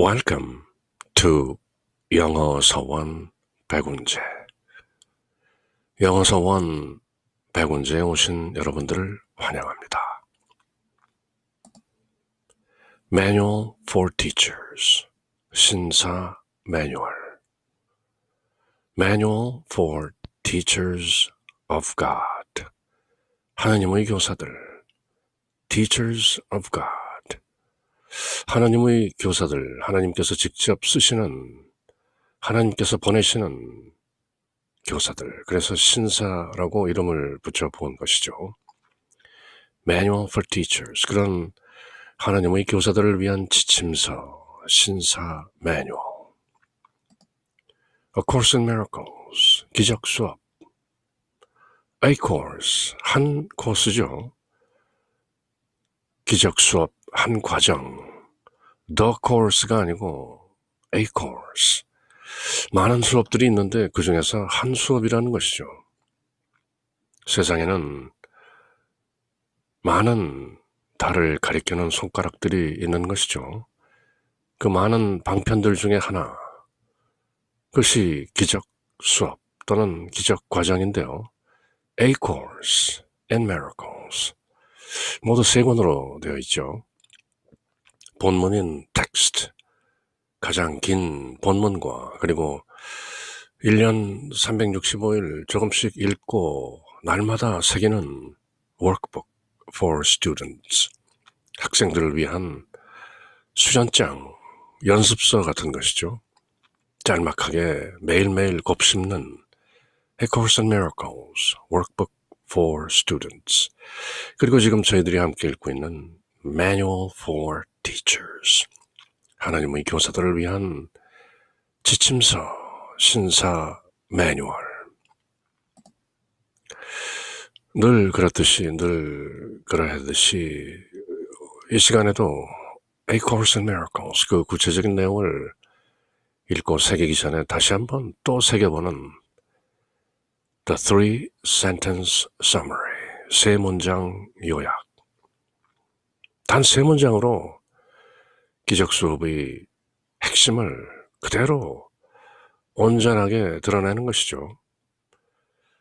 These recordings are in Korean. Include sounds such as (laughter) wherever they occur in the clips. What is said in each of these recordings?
Welcome to 영어서원 백운제. 영어서원 백운제에 오신 여러분들을 환영합니다. Manual for Teachers. 신사 매뉴얼. Manual for Teachers of God. 하나님의 교사들. Teachers of God. 하나님의 교사들, 하나님께서 직접 쓰시는, 하나님께서 보내시는 교사들. 그래서 신사라고 이름을 붙여본 것이죠. Manual for Teachers. 그런 하나님의 교사들을 위한 지침서, 신사 매뉴얼. A Course in Miracles. 기적 수업. A Course. 한 코스죠. 기적 수업 한 과정, the course가 아니고 a course. 많은 수업들이 있는데 그 중에서 한 수업이라는 것이죠. 세상에는 많은 달을 가리키는 손가락들이 있는 것이죠. 그 많은 방편들 중에 하나. 그것이 기적 수업 또는 기적 과정인데요. A course and miracles. 모두 세 권으로 되어 있죠. 본문인 텍스트, 가장 긴 본문과 그리고 1년 365일 조금씩 읽고 날마다 새기는 workbook for students, 학생들을 위한 수전장 연습서 같은 것이죠. 짤막하게 매일매일 곱씹는 A Course in Miracles, Workbook for Students. 그리고 지금 저희들이 함께 읽고 있는 Manual for teachers. 하나님의 교사들을 위한 지침서, 신사, 매뉴얼. 늘 그렇듯이, 늘 그러하듯이, 이 시간에도 A Course in Miracles, 그 구체적인 내용을 읽고 새기기 전에 다시 한번 또 새겨보는 The Three Sentence Summary, 세 문장 요약. 단 세 문장으로 기적 수업의 핵심을 그대로 온전하게 드러내는 것이죠.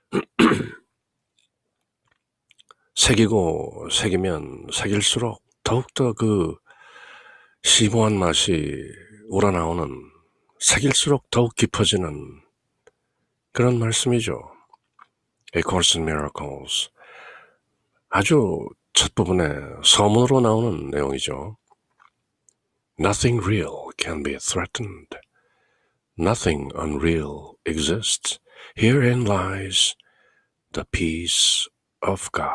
(clears throat) 새기고 새기면 새길수록 더욱더 그 심오한 맛이 우러나오는 새길수록 더욱 깊어지는 그런 말씀이죠. A Course in Miracles 아주 첫 부분에 서문으로 나오는 내용이죠. Nothing real can be threatened. Nothing unreal exists. Herein lies the peace of God.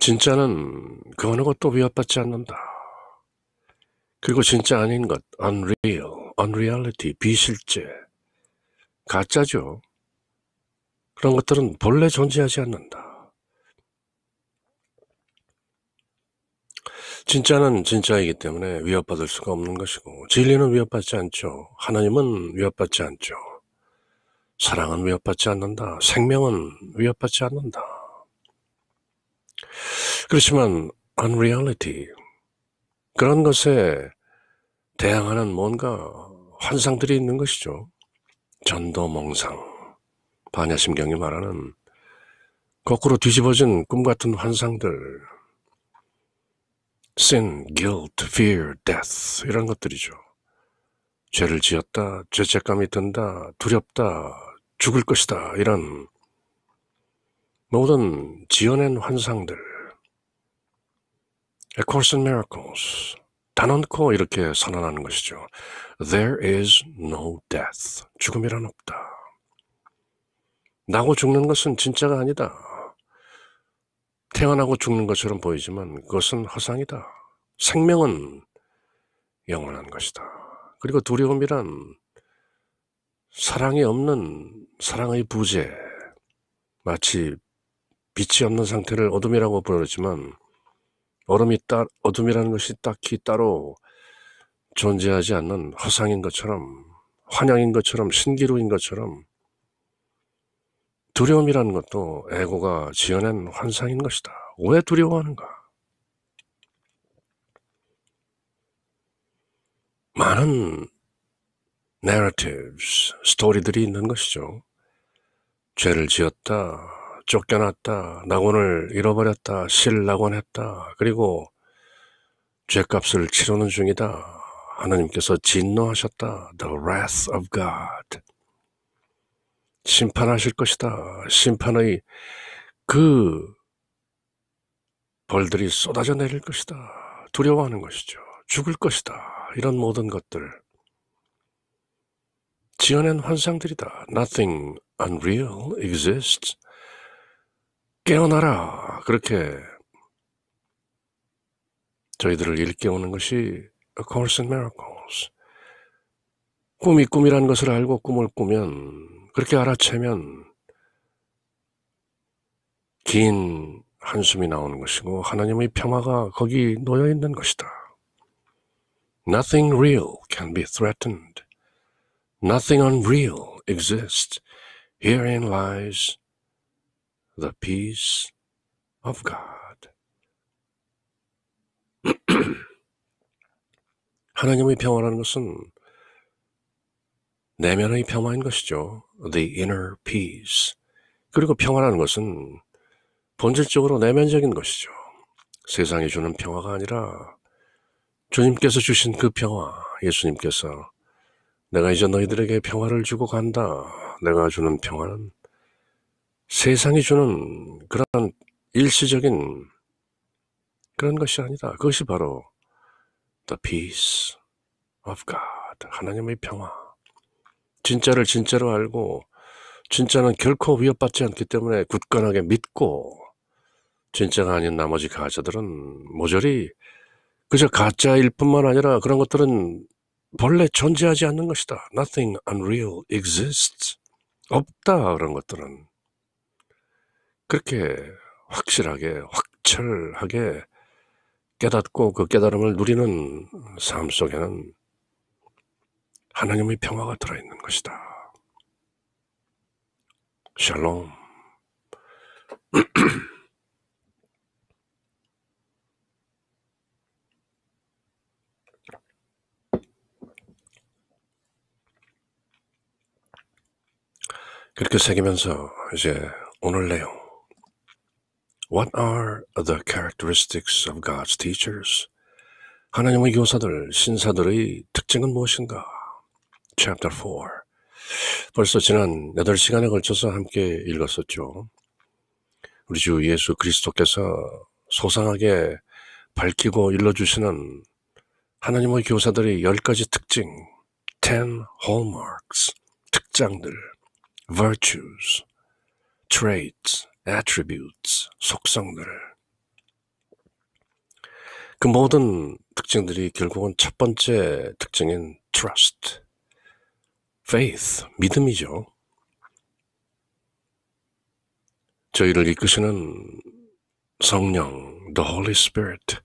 진짜는 그 어느 것도 위협받지 않는다. 그리고 진짜 아닌 것, unreal, unreality, 비실제, 가짜죠. 그런 것들은 본래 존재하지 않는다. 진짜는 진짜이기 때문에 위협받을 수가 없는 것이고 진리는 위협받지 않죠. 하나님은 위협받지 않죠. 사랑은 위협받지 않는다. 생명은 위협받지 않는다. 그렇지만 unreality 그런 것에 대항하는 뭔가 환상들이 있는 것이죠. 전도몽상 반야심경이 말하는 거꾸로 뒤집어진 꿈 같은 환상들 sin, guilt, fear, death 이런 것들이죠. 죄를 지었다, 죄책감이 든다, 두렵다, 죽을 것이다 이런 모든 지어낸 환상들 A Course in Miracles 단언코 이렇게 선언하는 것이죠. There is no death. 죽음이란 없다. 나고 죽는 것은 진짜가 아니다. 태어나고 죽는 것처럼 보이지만 그것은 허상이다. 생명은 영원한 것이다. 그리고 두려움이란 사랑이 없는 사랑의 부재, 마치 빛이 없는 상태를 어둠이라고 부르지만 얼음이 따, 어둠이라는 것이 딱히 따로 존재하지 않는 허상인 것처럼 환영인 것처럼 신기루인 것처럼 두려움이라는 것도 에고가 지어낸 환상인 것이다. 왜 두려워하는가? 많은 narratives, 스토리들이 있는 것이죠. 죄를 지었다, 쫓겨났다, 낙원을 잃어버렸다, 실낙원했다, 그리고 죄값을 치르는 중이다. 하나님께서 진노하셨다. The wrath of God. 심판하실 것이다. 심판의 그 벌들이 쏟아져 내릴 것이다. 두려워하는 것이죠. 죽을 것이다. 이런 모든 것들. 지어낸 환상들이다. Nothing unreal exists. 깨어나라. 그렇게 저희들을 일깨우는 것이 A Course in Miracles. 꿈이 꿈이라는 것을 알고 꿈을 꾸면 그렇게 알아채면 긴 한숨이 나오는 것이고 하나님의 평화가 거기 놓여 있는 것이다. Nothing real can be threatened. Nothing unreal exists. Herein lies the peace of God. 하나님의 평화라는 것은 내면의 평화인 것이죠. the inner peace. 그리고 평화라는 것은 본질적으로 내면적인 것이죠. 세상이 주는 평화가 아니라 주님께서 주신 그 평화, 예수님께서 내가 이제 너희들에게 평화를 주고 간다. 내가 주는 평화는 세상이 주는 그런 일시적인 그런 것이 아니다. 그것이 바로 the peace of God. 하나님의 평화. 진짜를 진짜로 알고 진짜는 결코 위협받지 않기 때문에 굳건하게 믿고 진짜가 아닌 나머지 가짜들은 모조리 그저 가짜일 뿐만 아니라 그런 것들은 본래 존재하지 않는 것이다. Nothing unreal exists. 없다 그런 것들은 그렇게 확실하게 확철하게 깨닫고 그 깨달음을 누리는 삶 속에는 하나님의 평화가 들어있는 것이다. 샬롬. (clears throat) 그렇게 새기면서 이제 오늘 내용. What are the characteristics of God's teachers? 하나님의 교사들, 신사들의 특징은 무엇인가? chapter 4. 벌써 지난 8시간에 걸쳐서 함께 읽었었죠. 우리 주 예수 그리스도께서 소상하게 밝히고 일러주시는 하나님의 교사들의 10가지 특징, 10 hallmarks, 특장들, virtues, traits, attributes, 속성들. 그 모든 특징들이 결국은 첫 번째 특징인 trust, faith, 믿음이죠. 저희를 이끄시는 성령, the Holy Spirit,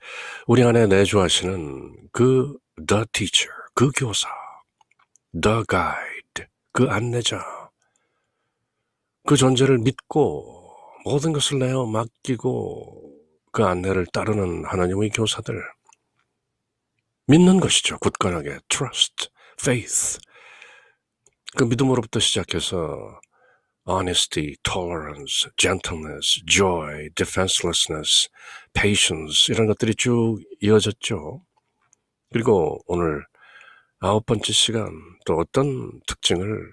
우리 안에 내주하시는 그 the teacher, 그 교사, the guide, 그 안내자, 그 존재를 믿고 모든 것을 내어 맡기고 그 안내를 따르는 하나님의 교사들 믿는 것이죠. 굳건하게 trust, faith, 그 믿음으로부터 시작해서 honesty, tolerance, gentleness, joy, defenselessness, patience 이런 것들이 쭉 이어졌죠. 그리고 오늘 아홉 번째 시간 또 어떤 특징을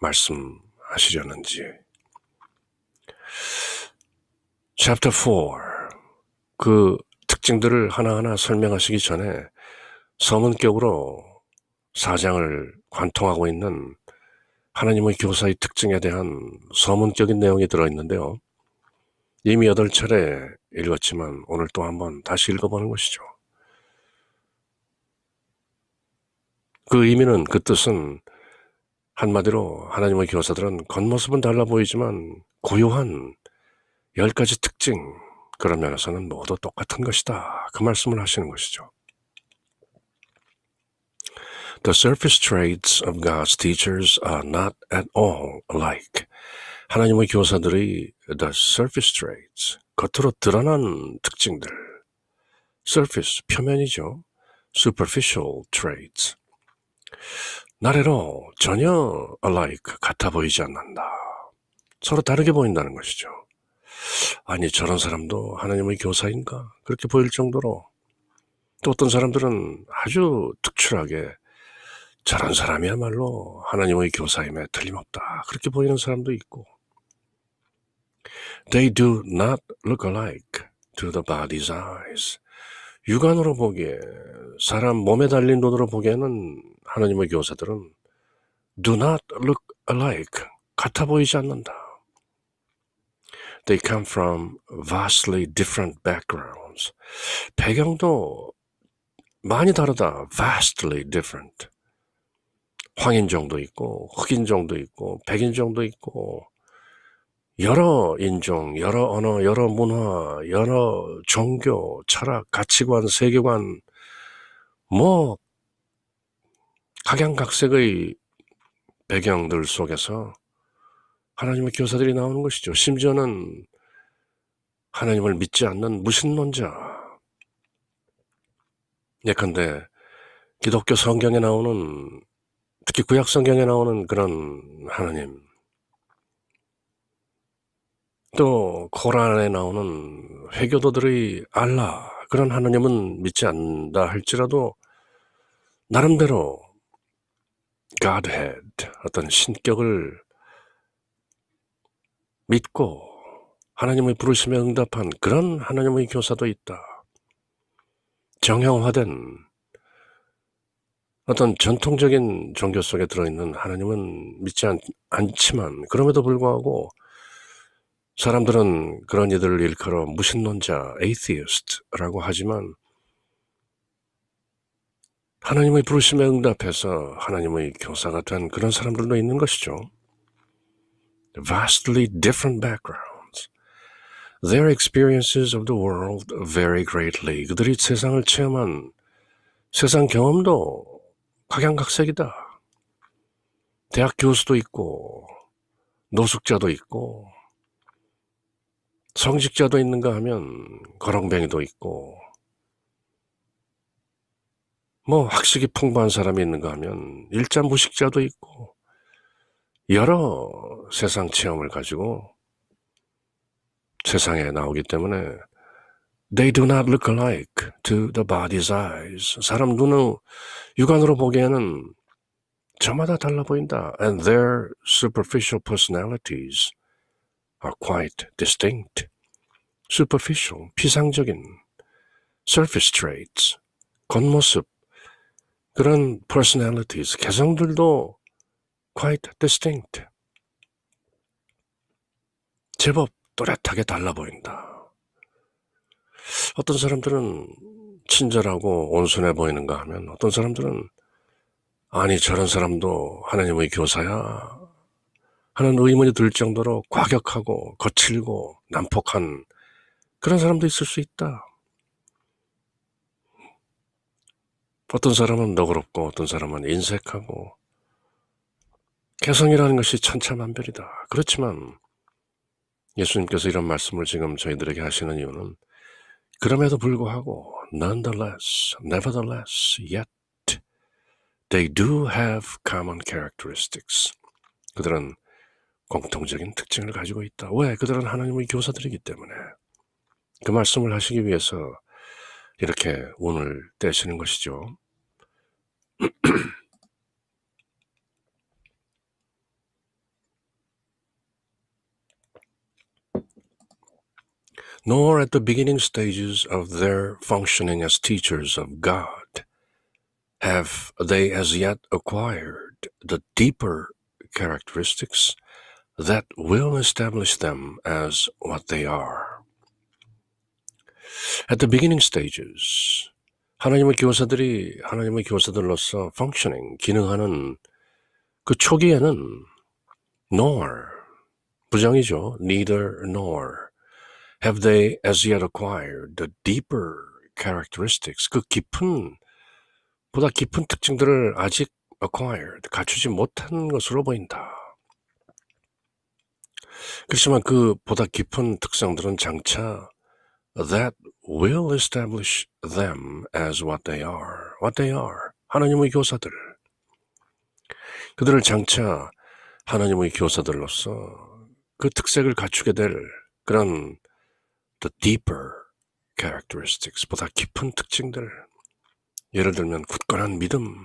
말씀하시려는지 Chapter 4 그 특징들을 하나하나 설명하시기 전에 서문격으로 사장을 관통하고 있는 하나님의 교사의 특징에 대한 서문적인 내용이 들어있는데요. 이미 여덟 차례 읽었지만 오늘 또 한번 다시 읽어보는 것이죠. 그 의미는 그 뜻은 한마디로 하나님의 교사들은 겉모습은 달라 보이지만 고요한 열 가지 특징 그런 면에서는 모두 똑같은 것이다. 그 말씀을 하시는 것이죠. The surface traits of God's teachers are not at all alike. 하나님의 교사들이 the surface traits, 겉으로 드러난 특징들. surface, 표면이죠. superficial traits. 나래로 전혀 alike, 같아 보이지 않는다. 서로 다르게 보인다는 것이죠. 아니, 저런 사람도 하나님의 교사인가? 그렇게 보일 정도로 또 어떤 사람들은 아주 특출하게 잘한 사람이야말로 하나님의 교사임에 틀림없다. 그렇게 보이는 사람도 있고. They do not look alike to the body's eyes. 육안으로 보기에 사람 몸에 달린 눈으로 보기에는 하나님의 교사들은 do not look alike 같아 보이지 않는다. They come from vastly different backgrounds. 배경도 많이 다르다. vastly different. 황인종도 있고 흑인종도 있고 백인종도 있고 여러 인종, 여러 언어, 여러 문화, 여러 종교, 철학, 가치관, 세계관 뭐 각양각색의 배경들 속에서 하나님의 교사들이 나오는 것이죠. 심지어는 하나님을 믿지 않는 무신론자. 예컨대 기독교 성경에 나오는 특히 구약 성경에 나오는 그런 하나님, 또 코란에 나오는 회교도들의 알라 그런 하나님은 믿지 않는다 할지라도 나름대로 Godhead 어떤 신격을 믿고 하나님의 부르심에 응답한 그런 하나님의 교사도 있다. 정형화된 어떤 전통적인 종교 속에 들어있는 하나님은 믿지 않, 않지만 그럼에도 불구하고 사람들은 그런 이들을 일컬어 무신론자, atheist라고 하지만 하나님의 부르심에 응답해서 하나님의 경사가된 그런 사람들도 있는 것이죠. Vastly different backgrounds. Their experiences of the world vary greatly. 그들이 세상을 체험한 세상 경험도 각양각색이다. 대학 교수도 있고 노숙자도 있고 성직자도 있는가 하면 거렁뱅이도 있고 뭐 학식이 풍부한 사람이 있는가 하면 일자 무식자도 있고 여러 세상 체험을 가지고 세상에 나오기 때문에 They do not look alike to the body's eyes. 사람 눈을 육안으로 보기에는 저마다 달라 보인다. And their superficial personalities are quite distinct. superficial, 피상적인 surface traits, 겉모습, 그런 personalities, 개성들도 quite distinct. 제법 또렷하게 달라 보인다. 어떤 사람들은 친절하고 온순해 보이는가 하면 어떤 사람들은 아니 저런 사람도 하나님의 교사야 하는 의문이 들 정도로 과격하고 거칠고 난폭한 그런 사람도 있을 수 있다. 어떤 사람은 너그럽고 어떤 사람은 인색하고 개성이라는 것이 천차만별이다. 그렇지만 예수님께서 이런 말씀을 지금 저희들에게 하시는 이유는 그럼에도 불구하고 nonetheless, nevertheless, yet they do have common characteristics. 그들은 공통적인 특징을 가지고 있다. 왜? 그들은 하나님의 교사들이기 때문에. 그 말씀을 하시기 위해서 이렇게 운을 떼시는 것이죠. (clears throat) nor at the beginning stages of their functioning as teachers of God have they as yet acquired the deeper characteristics that will establish them as what they are. At the beginning stages, 하나님의 교사들이 하나님의 교사들로서 functioning, 기능하는 그 초기에는 nor, 부정이죠. neither nor. have they as yet acquired the deeper characteristics? 그 깊은 보다 깊은 특징들을 아직 acquired 갖추지 못한 것으로 보인다. 그렇지만 그 보다 깊은 특성들은 장차 that will establish them as what they are. what they are. 하나님의 교사들. 그들을 장차 하나님의 교사들로서 그 특색을 갖추게 될 그런 the deeper characteristics, 보다 깊은 특징들. 예를 들면 굳건한 믿음,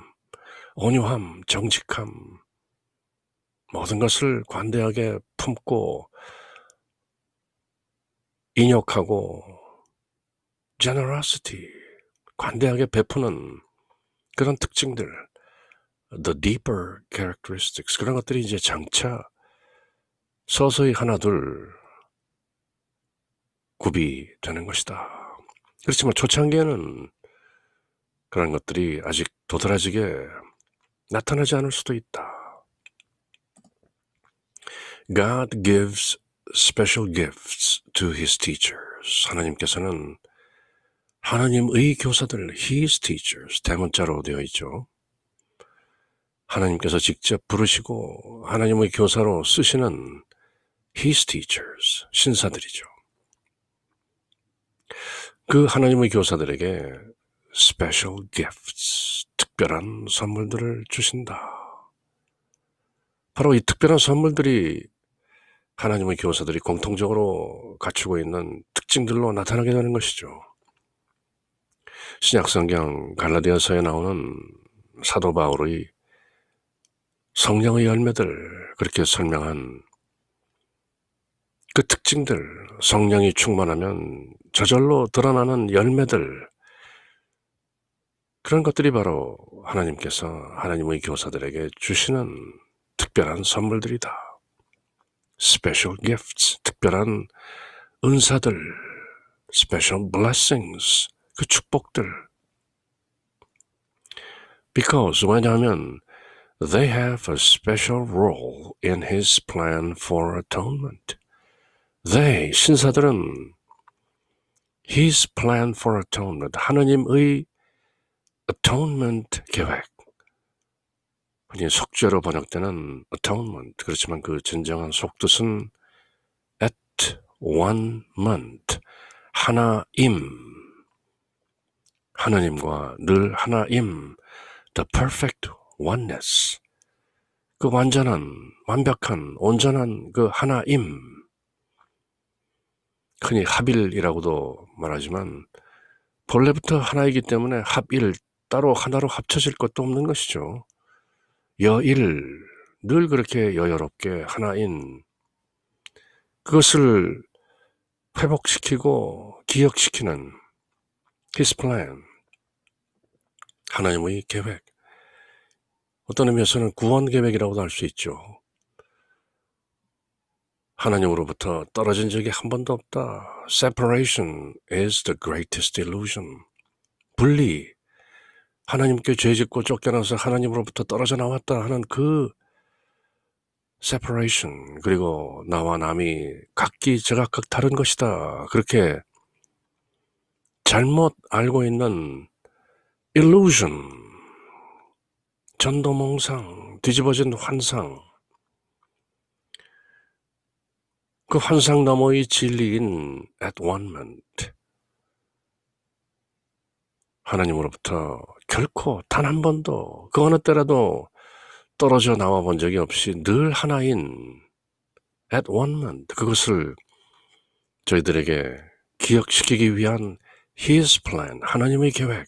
온유함, 정직함, 모든 뭐 것을 관대하게 품고 인욕하고 generosity, 관대하게 베푸는 그런 특징들, the deeper characteristics, 그런 것들이 이제 장차 서서히 하나둘 구비되는 것이다. 그렇지만 초창기에는 그런 것들이 아직 도드라지게 나타나지 않을 수도 있다. God gives special gifts to his teachers. 하나님께서는 하나님의 교사들, his teachers, 대문자로 되어 있죠. 하나님께서 직접 부르시고 하나님의 교사로 쓰시는 his teachers, 신사들이죠. 그 하나님의 교사들에게 special gifts, 특별한 선물들을 주신다. 바로 이 특별한 선물들이 하나님의 교사들이 공통적으로 갖추고 있는 특징들로 나타나게 되는 것이죠. 신약성경 갈라디아서에 나오는 사도 바울의 성령의 열매들 그렇게 설명한 그 특징들 성령이 충만하면 저절로 드러나는 열매들, 그런 것들이 바로 하나님께서 하나님의 교사들에게 주시는 특별한 선물들이다. special gifts, 특별한 은사들, special blessings, 그 축복들. Because, 왜냐하면, they have a special role in his plan for atonement. they, 신사들은 His plan for atonement. 하느님의 atonement 계획. 흔히 속죄로 번역되는 atonement. 그렇지만 그 진정한 속뜻은 at one ment. 하나임. 하느님과 늘 하나임. The perfect oneness. 그 완전한, 완벽한, 온전한 그 하나임. 흔히 합일이라고도 말하지만 본래부터 하나이기 때문에 합일 따로 하나로 합쳐질 것도 없는 것이죠. 여일 늘 그렇게 여유롭게 하나인 그것을 회복시키고 기억시키는 His plan 하나님의 계획 어떤 의미에서는 구원 계획이라고도 할 수 있죠. 하나님으로부터 떨어진 적이 한 번도 없다. Separation is the greatest illusion. 분리. 하나님께 죄 짓고 쫓겨나서 하나님으로부터 떨어져 나왔다 하는 그 separation. 그리고 나와 남이 각기 제각각 다른 것이다. 그렇게 잘못 알고 있는 illusion. 전도몽상, 뒤집어진 환상. 그 환상 너머의 진리인 at one ment 하나님으로부터 결코 단 한 번도 그 어느 때라도 떨어져 나와 본 적이 없이 늘 하나인 at one ment 그것을 저희들에게 기억시키기 위한 His plan, 하나님의 계획.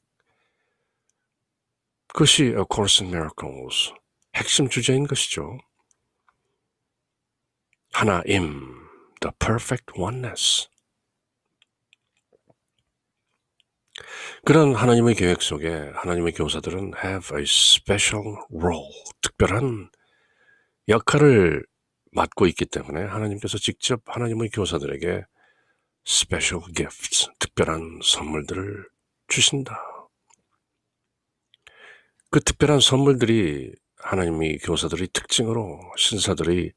그것이 A Course in Miracles, 핵심 주제인 것이죠. 하나임. the perfect oneness. 그런 하나님의 계획 속에 하나님의 교사들은 have a special role, 특별한 역할을 맡고 있기 때문에 하나님께서 직접 하나님의 교사들에게 special gifts, 특별한 선물들을 주신다. 그 특별한 선물들이 하나님의 교사들의 특징으로 신사들의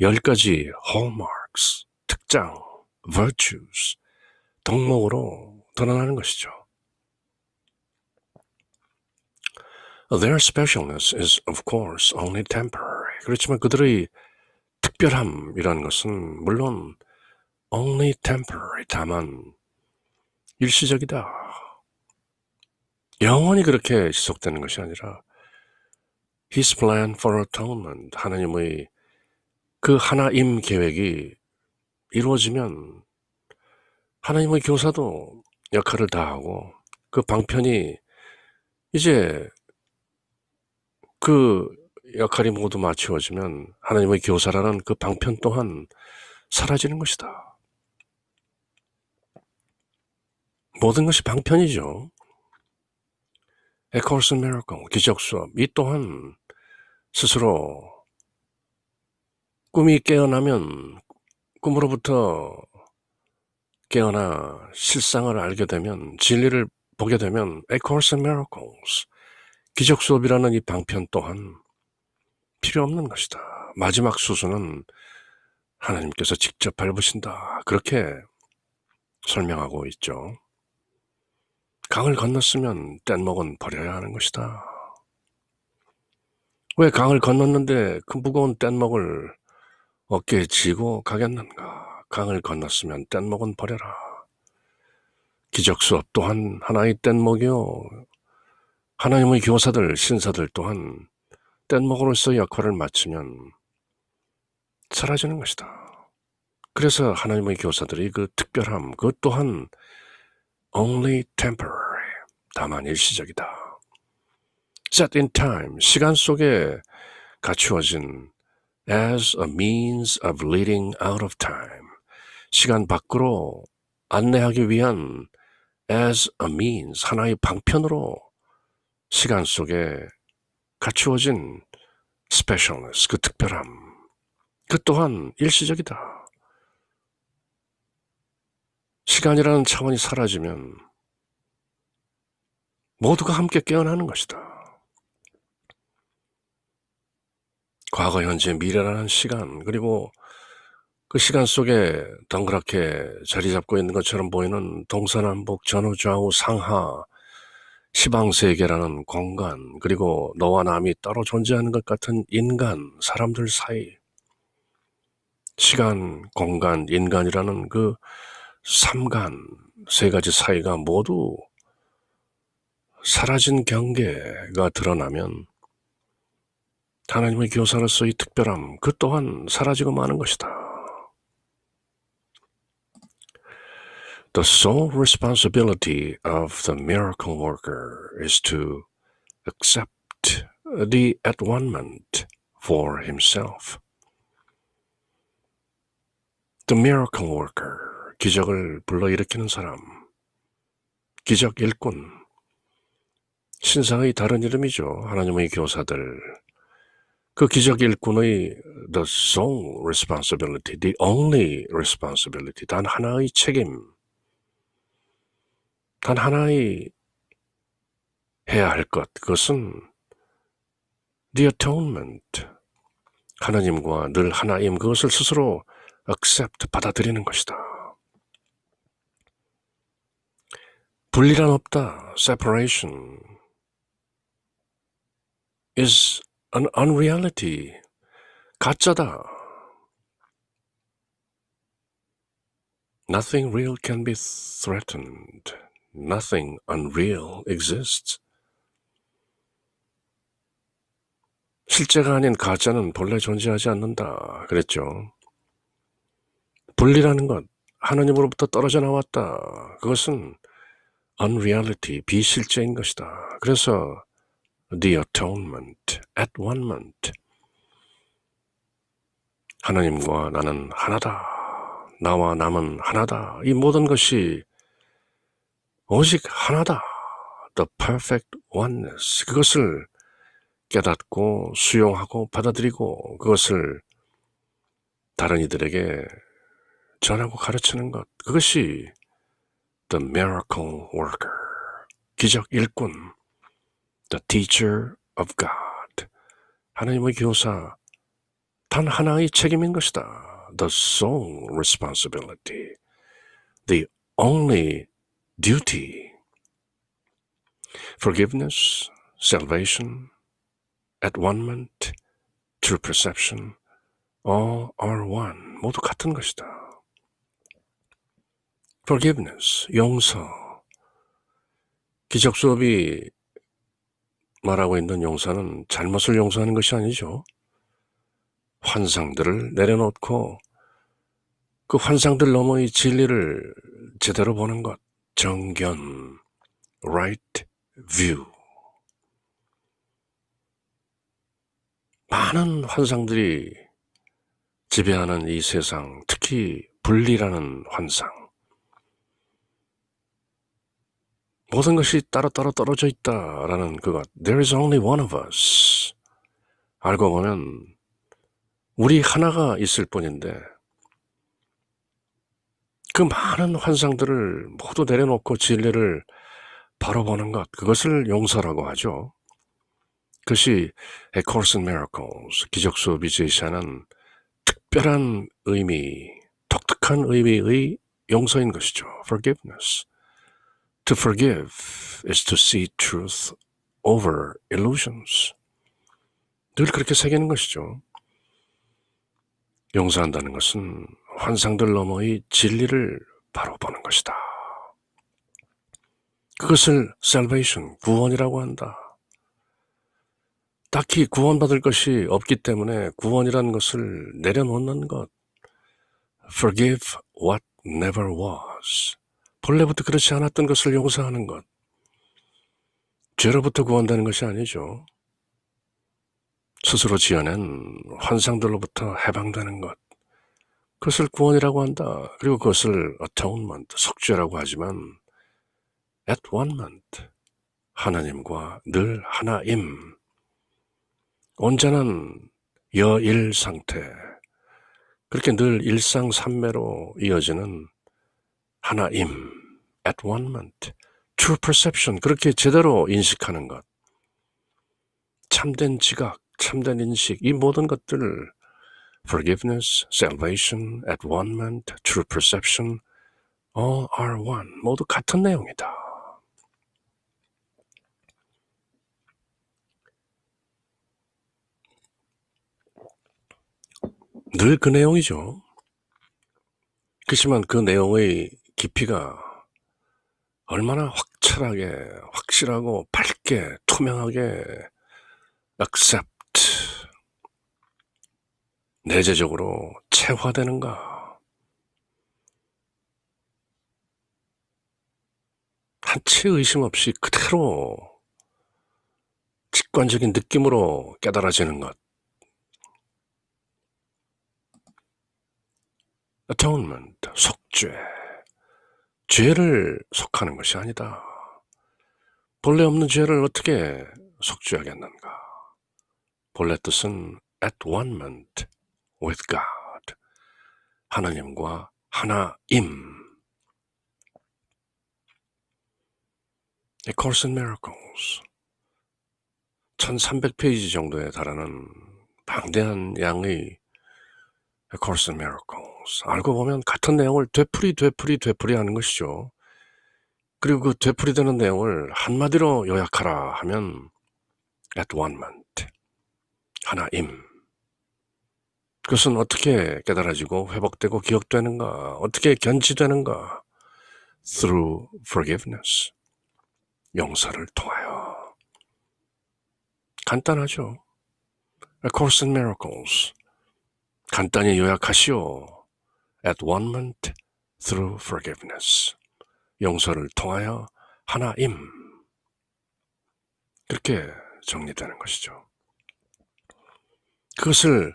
열 가지 hallmark, p r o s 특장, virtues, 덕목으로 드러나는 것이죠. Their specialness is of course only temporary. 그렇지만 그들의 특별함이라는 것은 물론 only temporary 다만 일시적이다. 영원히 그렇게 지속되는 것이 아니라 His plan for atonement 하나님의 그 하나임 계획이 이루어지면 하나님의 교사도 역할을 다하고 그 방편이 이제 그 역할이 모두 마치워지면 하나님의 교사라는 그 방편 또한 사라지는 것이다. 모든 것이 방편이죠. 에코스 미라클, 기적 수업 이 또한 스스로 꿈이 깨어나면 꿈으로부터 깨어나 실상을 알게 되면 진리를 보게 되면 A Course in Miracles 기적 수업이라는 이 방편 또한 필요 없는 것이다. 마지막 수순은 하나님께서 직접 밟으신다. 그렇게 설명하고 있죠. 강을 건넜으면 뗏목은 버려야 하는 것이다. 왜 강을 건넜는데 그 무거운 뗏목을 어깨에 지고 가겠는가? 강을 건넜으면 뗏목은 버려라. 기적 수업 또한 하나의 뗏목이요. 하나님의 교사들, 신사들 또한 뗏목으로서 역할을 마치면 사라지는 것이다. 그래서 하나님의 교사들이 그 특별함, 그 또한 only temporary, 다만 일시적이다. set in time, 시간 속에 갖추어진 as a means of leading out of time. 시간 밖으로 안내하기 위한 as a means, 하나의 방편으로 시간 속에 갖추어진 specialness, 그 특별함. 그 또한 일시적이다. 시간이라는 차원이 사라지면 모두가 함께 깨어나는 것이다. 과거, 현재, 미래라는 시간, 그리고 그 시간 속에 덩그랗게 자리 잡고 있는 것처럼 보이는 동서남북, 전후, 좌우, 상하, 시방세계라는 공간, 그리고 너와 남이 따로 존재하는 것 같은 인간, 사람들 사이, 시간, 공간, 인간이라는 그 삼간, 세 가지 사이가 모두 사라진 경계가 드러나면 하나님의 교사로서의 특별함, 그 또한 사라지고 마는 것이다. The sole responsibility of the miracle worker is to accept the atonement for himself. The miracle worker, 기적을 불러일으키는 사람, 기적 일꾼, 신상의 다른 이름이죠. 하나님의 교사들, 그 기적 일꾼의 the sole responsibility, the only responsibility, 단 하나의 책임, 단 하나의 해야 할 것, 그것은 the atonement, 하나님과 늘 하나임, 그것을 스스로 accept, 받아들이는 것이다. 분리란 없다, separation is an unreality. 가짜다. Nothing real can be threatened. Nothing unreal exists. 실제가 아닌 가짜는 본래 존재하지 않는다. 그랬죠. 분리라는 것, 하나님으로부터 떨어져 나왔다. 그것은 unreality, 비실제인 것이다. 그래서 the atonement, at one ment. 하나님과 나는 하나다. 나와 남은 하나다. 이 모든 것이 오직 하나다. The perfect oneness. 그것을 깨닫고 수용하고 받아들이고 그것을 다른 이들에게 전하고 가르치는 것. 그것이 the miracle worker. 기적 일꾼. the teacher of God. 하나님의 교사, 단 하나의 책임인 것이다. The sole responsibility. The only duty. Forgiveness, salvation, at one moment, true perception, all are one. 모두 같은 것이다. forgiveness, 용서. 기적 수업이 말하고 있는 용서는 잘못을 용서하는 것이 아니죠. 환상들을 내려놓고 그 환상들 너머의 진리를 제대로 보는 것, 정견, right view. 많은 환상들이 지배하는 이 세상, 특히 분리라는 환상. 모든 것이 따로따로 떨어져 있다라는 그것. There is only one of us. 알고 보면 우리 하나가 있을 뿐인데 그 많은 환상들을 모두 내려놓고 진리를 바로 보는 것. 그것을 용서라고 하죠. 그것이 A Course in Miracles, 기적수 비제이샤는 특별한 의미, 독특한 의미의 용서인 것이죠. Forgiveness. To forgive is to see truth over illusions. 늘 그렇게 새기는 것이죠. 용서한다는 것은 환상들 너머의 진리를 바로 보는 것이다. 그것을 salvation, 구원이라고 한다. 딱히 구원받을 것이 없기 때문에 구원이라는 것을 내려놓는 것. forgive what never was. 본래부터 그렇지 않았던 것을 용서하는 것. 죄로부터 구한다는 것이 아니죠. 스스로 지어낸 환상들로부터 해방되는 것. 그것을 구원이라고 한다. 그리고 그것을 atonement, 속죄라고 하지만 at onement, 하나님과 늘 하나임. 온전한 여일 상태. 그렇게 늘 일상 삼매로 이어지는 하나임, at one-ment, true perception, 그렇게 제대로 인식하는 것, 참된 지각, 참된 인식, 이 모든 것들, forgiveness, salvation, at one-ment, true perception, all are one, 모두 같은 내용이다. 늘 그 내용이죠. 그렇지만 그 내용의 깊이가 얼마나 확철하게, 확실하고 밝게, 투명하게 accept 내재적으로 체화되는가? 한치 의심 없이 그대로 직관적인 느낌으로 깨달아지는 것. atonement, 속죄. 죄를 속하는 것이 아니다. 본래 없는 죄를 어떻게 속죄하겠는가? 본래 뜻은 at one-ment with God. 하나님과 하나임. A Course in Miracles. 1300페이지 정도에 달하는 방대한 양의 A Course in Miracles. 알고 보면 같은 내용을 되풀이 되풀이 되풀이 하는 것이죠. 그리고 그 되풀이 되는 내용을 한마디로 요약하라 하면 at one m o n t 하나임. 그것은 어떻게 깨달아지고 회복되고 기억되는가? 어떻게 견지되는가? through forgiveness. 용서를 통하여. 간단하죠. A Course in Miracles. 간단히 요약하시오. At one moment through forgiveness. 용서를 통하여 하나임. 그렇게 정리되는 것이죠. 그것을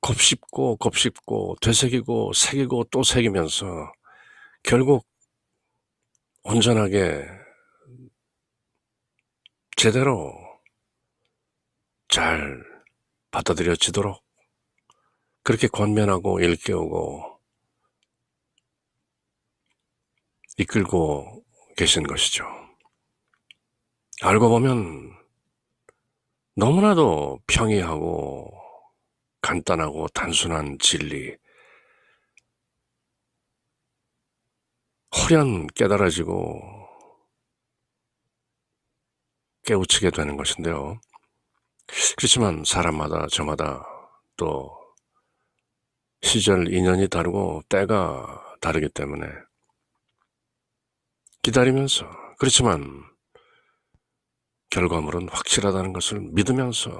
곱씹고 곱씹고 되새기고 새기고 또 새기면서 결국 온전하게 제대로 잘 받아들여지도록 그렇게 권면하고 일깨우고 이끌고 계신 것이죠. 알고 보면 너무나도 평이하고 간단하고 단순한 진리, 허련 깨달아지고 깨우치게 되는 것인데요. 그렇지만 사람마다 저마다 또 시절 인연이 다르고 때가 다르기 때문에 기다리면서 그렇지만 결과물은 확실하다는 것을 믿으면서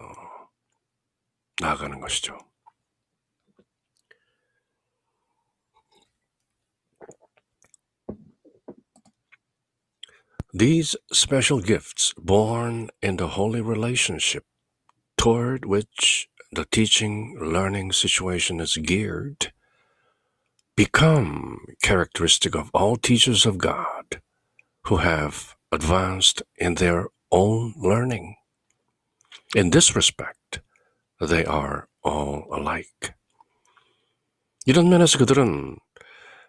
나아가는 것이죠. These special gifts born in the holy relationship toward which the teaching learning situation is geared become characteristic of all teachers of God who have advanced in their own learning. In this respect, they are all alike. 이런 면에서 그들은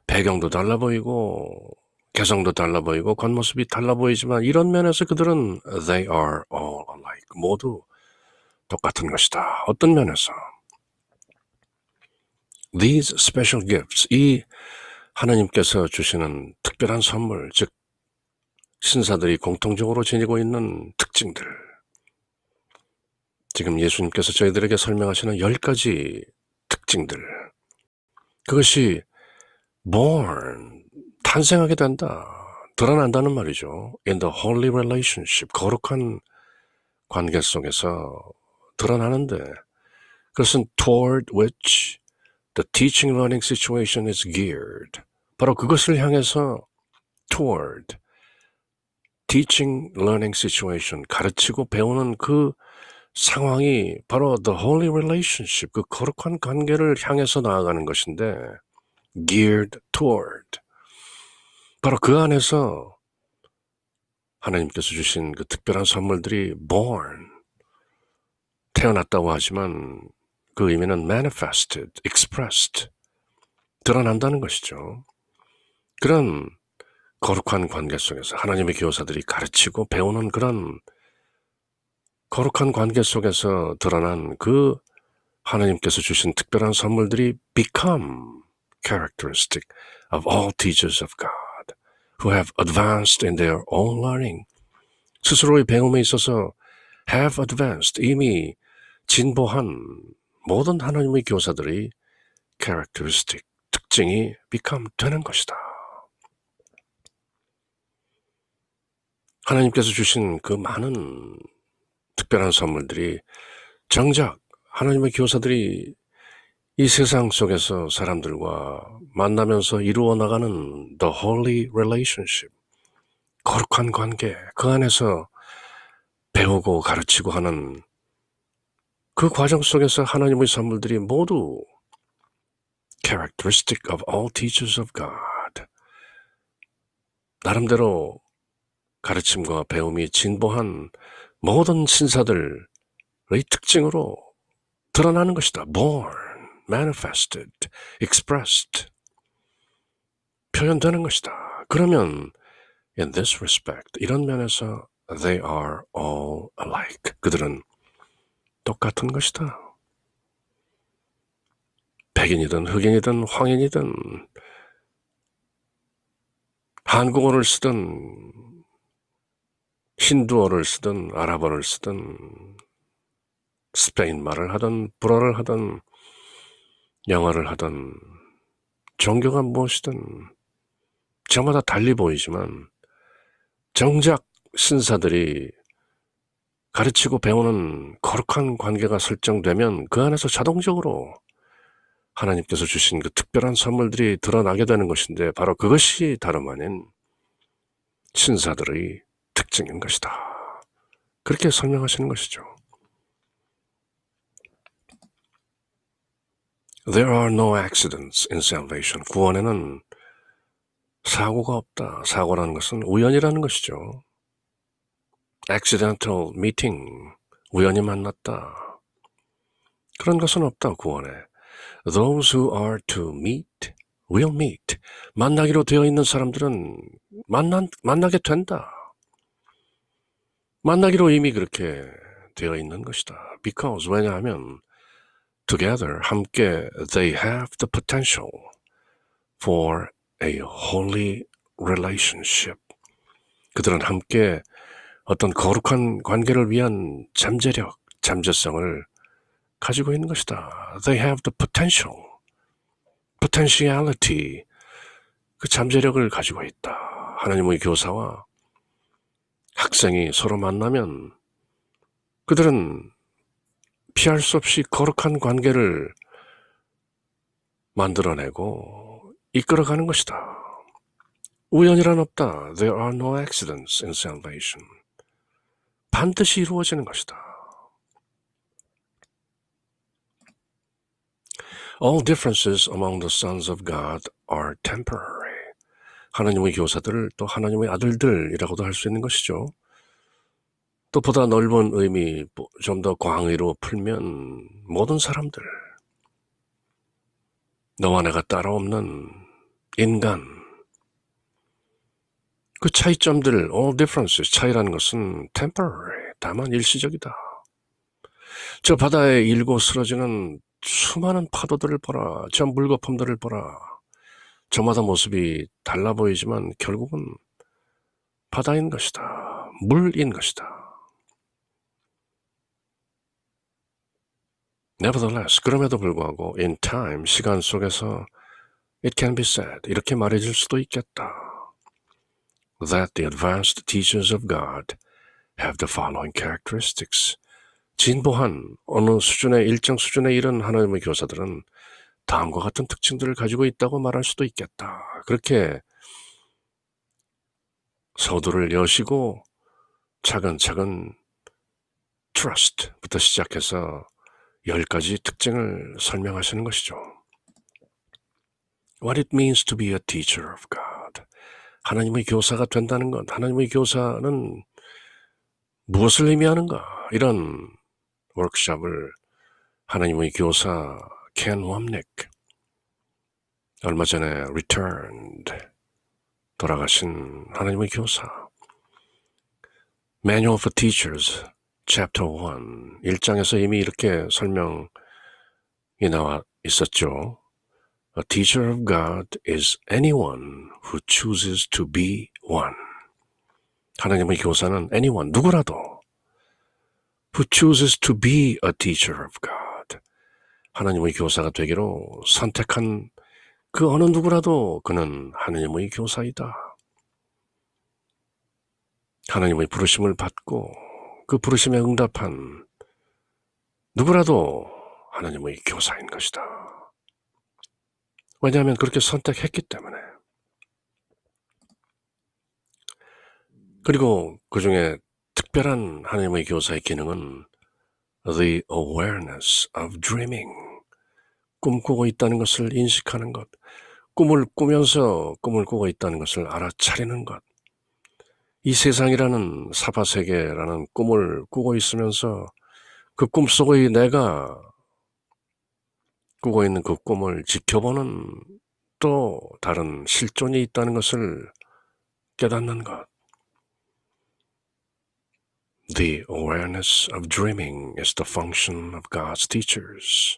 배경도 달라 보이고 개성도 달라 보이고 겉모습이 달라 보이지만 이런 면에서 그들은 they are all alike 모두 똑같은 것이다. 어떤 면에서? These special gifts, 이 하나님께서 주시는 특별한 선물, 즉 신사들이 공통적으로 지니고 있는 특징들. 지금 예수님께서 저희들에게 설명하시는 열 가지 특징들. 그것이 born, 탄생하게 된다. 드러난다는 말이죠. In the holy relationship, 거룩한 관계 속에서 드러나는데 그것은 toward which the teaching learning situation is geared. 바로 그것을 향해서 toward teaching learning situation 가르치고 배우는 그 상황이 바로 the holy relationship 그 거룩한 관계를 향해서 나아가는 것인데 geared toward 바로 그 안에서 하나님께서 주신 그 특별한 선물들이 born 태어났다고 하지만 그 의미는 manifested, expressed, 드러난다는 것이죠. 그런 거룩한 관계 속에서 하나님의 교사들이 가르치고 배우는 그런 거룩한 관계 속에서 드러난 그 하나님께서 주신 특별한 선물들이 become characteristic of all teachers of God who have advanced in their own learning. 스스로의 배움에 있어서 have advanced 이미 진보한 모든 하나님의 교사들의 characteristic, 특징이 become 되는 것이다. 하나님께서 주신 그 많은 특별한 선물들이 정작 하나님의 교사들이 이 세상 속에서 사람들과 만나면서 이루어 나가는 the holy relationship, 거룩한 관계, 그 안에서 배우고 가르치고 하는 그 과정 속에서 하나님의 선물들이 모두 characteristic of all teachers of God. 나름대로 가르침과 배움이 진보한 모든 신사들의 특징으로 드러나는 것이다. born, manifested, expressed. 표현되는 것이다. 그러면 in this respect 이런 면에서 they are all alike. 그들은 똑같은 것이다. 백인이든 흑인이든 황인이든 한국어를 쓰든 힌두어를 쓰든 아랍어를 쓰든 스페인 말을 하든 불어를 하든 영어를 하든 종교가 무엇이든 저마다 달리 보이지만 정작 신사들이 가르치고 배우는 거룩한 관계가 설정되면 그 안에서 자동적으로 하나님께서 주신 그 특별한 선물들이 드러나게 되는 것인데 바로 그것이 다름 아닌 신사들의 특징인 것이다. 그렇게 설명하시는 것이죠. There are no accidents in salvation. 구원에는 사고가 없다. 사고라는 것은 우연이라는 것이죠. accidental meeting, 우연히 만났다. 그런 것은 없다, 구원에. Those who are to meet will meet. 만나기로 되어 있는 사람들은 만난, 만나게 된다. 만나기로 이미 그렇게 되어 있는 것이다. Because, 왜냐하면, together, 함께, they have the potential for a holy relationship. 그들은 함께 어떤 거룩한 관계를 위한 잠재력, 잠재성을 가지고 있는 것이다. They have the potential, potentiality. 그 잠재력을 가지고 있다. 하나님의 교사와 학생이 서로 만나면 그들은 피할 수 없이 거룩한 관계를 만들어내고 이끌어가는 것이다. 우연이란 없다. There are no accidents in salvation. 반드시 이루어지는 것이다. All differences among the sons of God are temporary. 하나님의 교사들, 또 하나님의 아들들이라고도 할 수 있는 것이죠. 또 보다 넓은 의미, 좀 더 광의로 풀면 모든 사람들, 너와 내가 따라 없는 인간, 그 차이점들, all differences, 차이라는 것은 temporary, 다만 일시적이다. 저 바다에 일고 쓰러지는 수많은 파도들을 보라. 저 물거품들을 보라. 저마다 모습이 달라 보이지만 결국은 바다인 것이다. 물인 것이다. Nevertheless, 그럼에도 불구하고 in time, 시간 속에서 it can be said, 이렇게 말해줄 수도 있겠다. that the advanced teachers of God have the following characteristics. 진보한 어느 수준의 일정 수준에 이른 하나님의 교사들은 다음과 같은 특징들을 가지고 있다고 말할 수도 있겠다. 그렇게 서두를 여시고 차근차근 trust부터 시작해서 열 가지 특징을 설명하시는 것이죠. What it means to be a teacher of God. 하나님의 교사가 된다는 것, 하나님의 교사는 무엇을 의미하는가? 이런 워크샵을 하나님의 교사 켄 웜넥 얼마 전에 returned 돌아가신 하나님의 교사 Manual for Teachers Chapter 1 1장에서 이미 이렇게 설명이 나와 있었죠. A teacher of God is anyone who chooses to be one. 하나님의 교사는 anyone, 누구라도 who chooses to be a teacher of God. 하나님의 교사가 되기로 선택한 그 어느 누구라도 그는 하나님의 교사이다. 하나님의 부르심을 받고 그 부르심에 응답한 누구라도 하나님의 교사인 것이다. 왜냐하면 그렇게 선택했기 때문에. 그리고 그 중에 특별한 하나님의 교사의 기능은 the awareness of dreaming. 꿈꾸고 있다는 것을 인식하는 것. 꿈을 꾸면서 꿈을 꾸고 있다는 것을 알아차리는 것. 이 세상이라는 사파세계라는 꿈을 꾸고 있으면서 그 꿈속의 내가 꾸고 있는 그 꿈을 지켜보는 또 다른 실존이 있다는 것을 깨닫는 것. The awareness of dreaming is the function of God's teachers.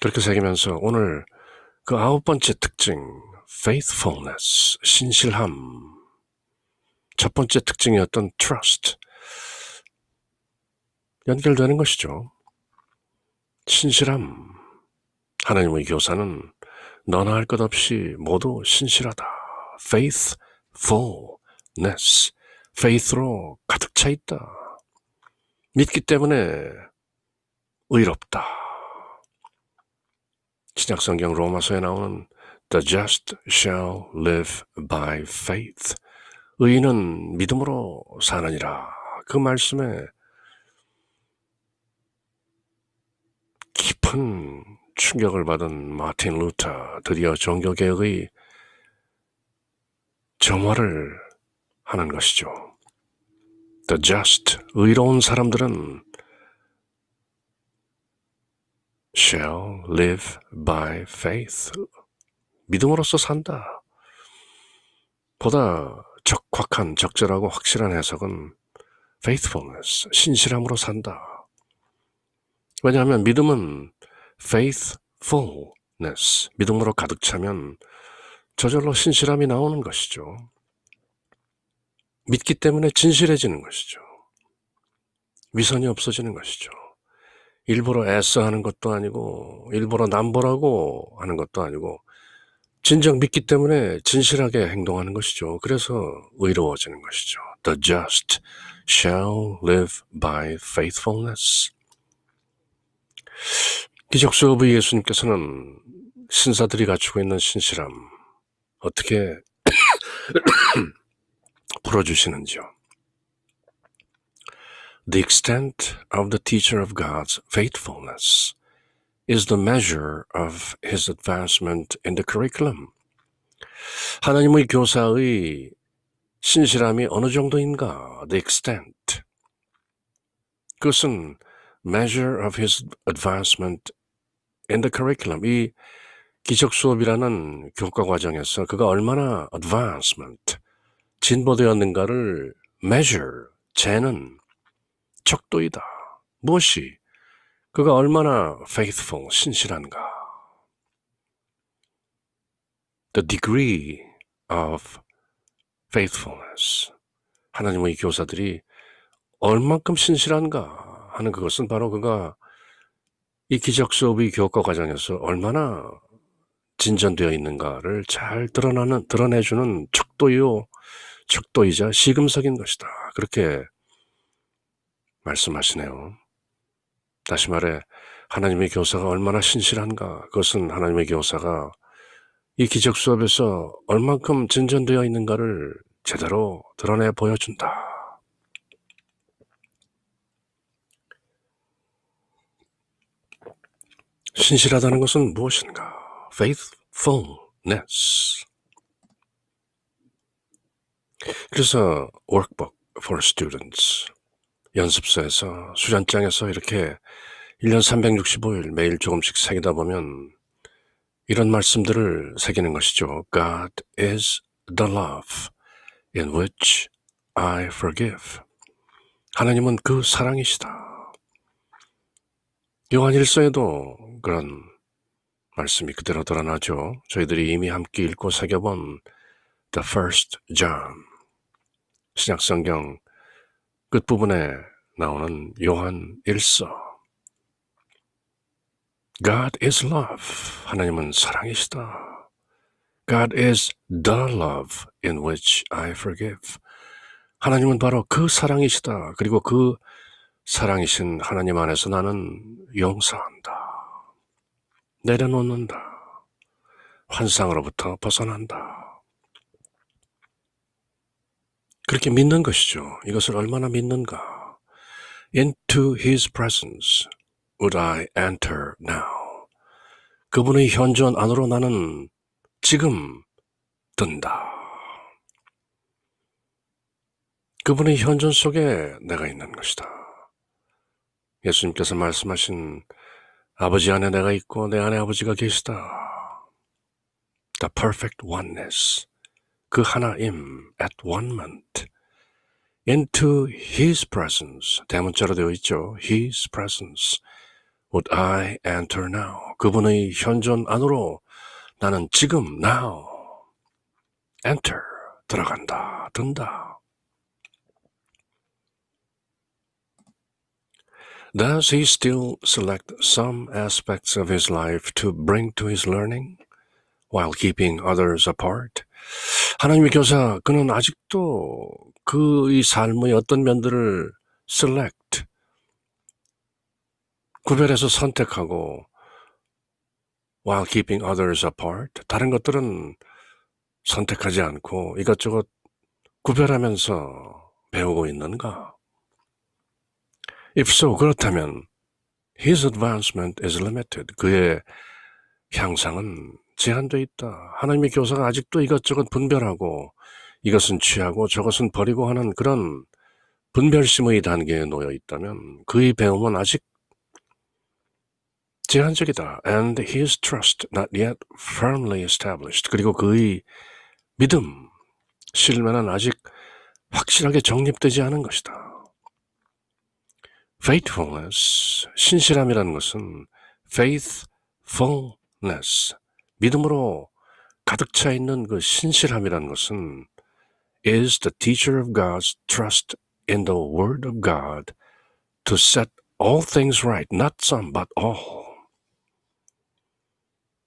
그렇게 새기면서 오늘 그 아홉 번째 특징, faithfulness, 신실함. 첫 번째 특징이었던 trust. 연결되는 것이죠. 신실함. 하나님의 교사는 너나 할 것 없이 모두 신실하다. faithfulness. faith로 가득 차 있다. 믿기 때문에 의롭다. 신약 성경 로마서에 나오는 the just shall live by faith. 의인은 믿음으로 사느니라. 그 말씀에 깊은 충격을 받은 마틴 루터 드디어 종교개혁의 정화를 하는 것이죠. The just, 의로운 사람들은 shall live by faith. 믿음으로서 산다. 보다 적확한, 적절하고 확실한 해석은 faithfulness, 신실함으로 산다. 왜냐하면 믿음은 faithfulness, 믿음으로 가득 차면 저절로 신실함이 나오는 것이죠. 믿기 때문에 진실해지는 것이죠. 위선이 없어지는 것이죠. 일부러 애써 하는 것도 아니고, 일부러 남보라고 하는 것도 아니고, 진정 믿기 때문에 진실하게 행동하는 것이죠. 그래서 의로워지는 것이죠. The just shall live by faithfulness. 기적 수업의 예수님께서는 신사들이 갖추고 있는 신실함 어떻게 풀어주시는지요. The extent of the teacher of God's faithfulness is the measure of his advancement in the curriculum. 하나님의 교사의 신실함이 어느 정도인가? The extent. 그것은 measure of his advancement in the curriculum. 이 기적 수업이라는 교과 과정에서 그가 얼마나 advancement, 진보되었는가를 measure, 재는 척도이다. 무엇이 그가 얼마나 faithful, 신실한가. The degree of faithfulness. 하나님의 교사들이 얼만큼 신실한가. 하는 그것은 바로 그가 이 기적 수업의 교과 과정에서 얼마나 진전되어 있는가를 잘 드러나는, 드러내주는 척도요, 척도이자 시금석인 것이다. 그렇게 말씀하시네요. 다시 말해, 하나님의 교사가 얼마나 신실한가. 그것은 하나님의 교사가 이 기적 수업에서 얼만큼 진전되어 있는가를 제대로 드러내 보여준다. 신실하다는 것은 무엇인가? faithfulness. 그래서 workbook for students 연습소에서 수련장에서 이렇게 1년 365일 매일 조금씩 새기다 보면 이런 말씀들을 새기는 것이죠. God is the love in which I forgive. 하나님은 그 사랑이시다. 요한 일서에도 그런 말씀이 그대로 드러나죠. 저희들이 이미 함께 읽고 새겨본 The First John 신약성경 끝부분에 나오는 요한 일서 God is love. 하나님은 사랑이시다. God is the love in which I forgive. 하나님은 바로 그 사랑이시다. 그리고 그 사랑이신 하나님 안에서 나는 용서한다. 내려놓는다. 환상으로부터 벗어난다. 그렇게 믿는 것이죠. 이것을 얼마나 믿는가. Into his presence would I enter now. 그분의 현존 안으로 나는 지금 든다. 그분의 현존 속에 내가 있는 것이다. 예수님께서 말씀하신 아버지 안에 내가 있고 내 안에 아버지가 계시다. The perfect oneness. 그 하나임, at one-ment. Into his presence. 대문자로 되어 있죠. His presence. Would I enter now? 그분의 현존 안으로 나는 지금 now enter 들어간다 든다 Does he still select some aspects of his life to bring to his learning while keeping others apart? 하나님의 교사, 그는 아직도 그의 삶의 어떤 면들을 select, 구별해서 선택하고 while keeping others apart, 다른 것들은 선택하지 않고 이것저것 구별하면서 배우고 있는가? If so, 그렇다면 his advancement is limited. 그의 향상은 제한되어 있다. 하나님의 교사가 아직도 이것저것 분별하고 이것은 취하고 저것은 버리고 하는 그런 분별심의 단계에 놓여 있다면 그의 배움은 아직 제한적이다. And his trust not yet firmly established. 그리고 그의 믿음, 실면은 아직 확실하게 정립되지 않은 것이다. faithfulness, 신실함이라는 것은 faithfulness, 믿음으로 가득 차 있는 그 신실함이라는 것은 is the teacher of God's trust in the word of God to set all things right, not some, but all.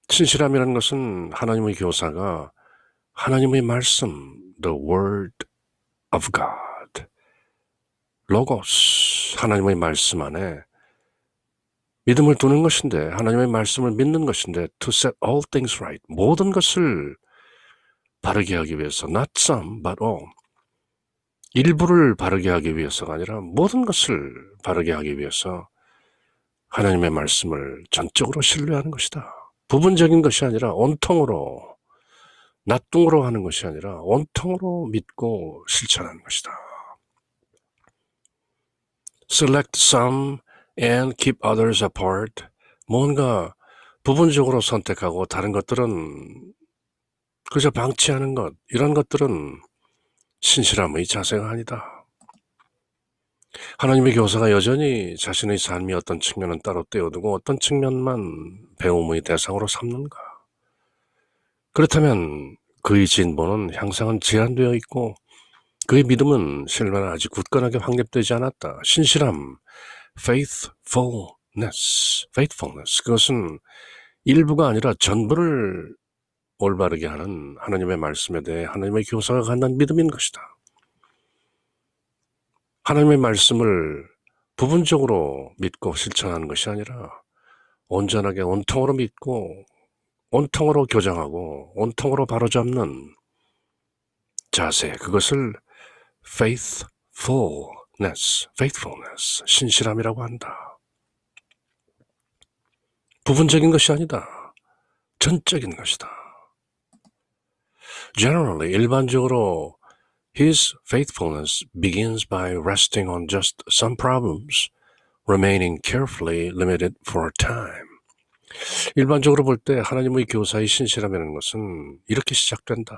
신실함이라는 것은 하나님의 교사가 하나님의 말씀, the word of God. 로고스 하나님의 말씀 안에 믿음을 두는 것인데 하나님의 말씀을 믿는 것인데 to set all things right 모든 것을 바르게 하기 위해서 not some but all 일부를 바르게 하기 위해서가 아니라 모든 것을 바르게 하기 위해서 하나님의 말씀을 전적으로 신뢰하는 것이다. 부분적인 것이 아니라 온통으로 나뚱으로 하는 것이 아니라 온통으로 믿고 실천하는 것이다. select some and keep others apart. 뭔가 부분적으로 선택하고 다른 것들은 그저 방치하는 것, 이런 것들은 신실함의 자세가 아니다. 하나님의 교사가 여전히 자신의 삶이 어떤 측면은 따로 떼어두고 어떤 측면만 배움의 대상으로 삼는가. 그렇다면 그의 진보는 향상은 제한되어 있고 그의 믿음은 실마는 아직 굳건하게 확립되지 않았다. 신실함, faithfulness, faithfulness. 그것은 일부가 아니라 전부를 올바르게 하는 하나님의 말씀에 대해 하나님의 교사가 갖는 믿음인 것이다. 하나님의 말씀을 부분적으로 믿고 실천하는 것이 아니라 온전하게 온통으로 믿고 온통으로 교정하고 온통으로 바로잡는 자세, 그것을 faithfulness, faithfulness, 신실함이라고 한다. 부분적인 것이 아니다. 전적인 것이다. Generally, 일반적으로 His faithfulness begins by resting on just some problems, remaining carefully limited for time. 일반적으로 볼 때 하나님의 교사의 신실함이라는 것은 이렇게 시작된다.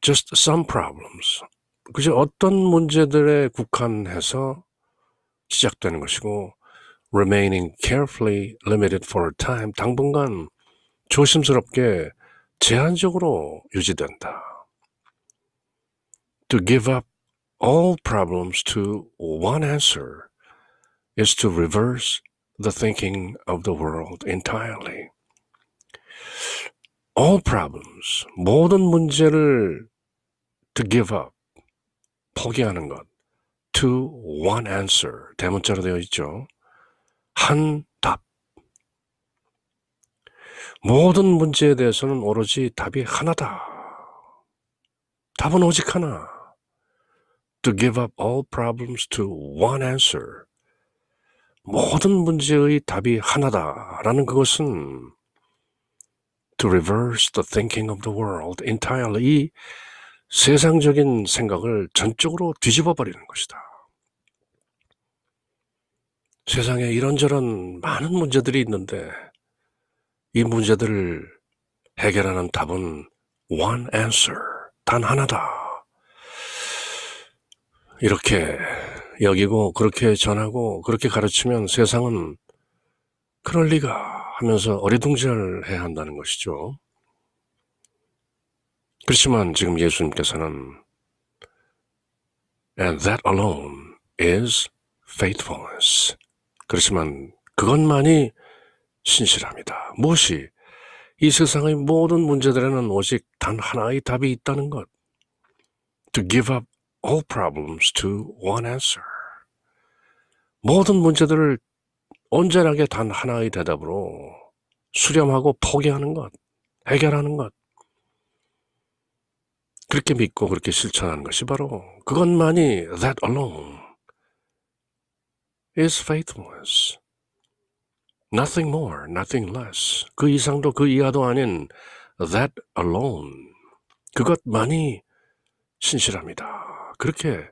Just some problems. 그것이 어떤 문제들에 국한해서 시작되는 것이고 remaining carefully limited for a time 당분간 조심스럽게 제한적으로 유지된다. To give up all problems to one answer is to reverse the thinking of the world entirely. All problems, 모든 문제를 to give up, 포기하는 것. To one answer. 대문자로 되어 있죠. 한 답. 모든 문제에 대해서는 오로지 답이 하나다. 답은 오직 하나. To give up all problems to one answer. 모든 문제의 답이 하나다라는 그것은 to reverse the thinking of the world entirely. 이 세상적인 생각을 전적으로 뒤집어 버리는 것이다. 세상에 이런저런 많은 문제들이 있는데 이 문제들을 해결하는 답은 one answer, 단 하나다. 이렇게 여기고 그렇게 전하고 그렇게 가르치면 세상은 그럴 리가 하면서 어리둥절해야 한다는 것이죠. 그렇지만 지금 예수님께서는 And that alone is faithfulness. 그렇지만 그것만이 신실합니다. 무엇이 이 세상의 모든 문제들에는 오직 단 하나의 답이 있다는 것. To give up all problems to one answer. 모든 문제들을 온전하게 단 하나의 대답으로 수렴하고 포기하는 것, 해결하는 것. 그렇게 믿고 그렇게 실천하는 것이 바로 그것만이 that alone is faithfulness. Nothing more, nothing less. 그 이상도 그 이하도 아닌 that alone. 그것만이 신실합니다. 그렇게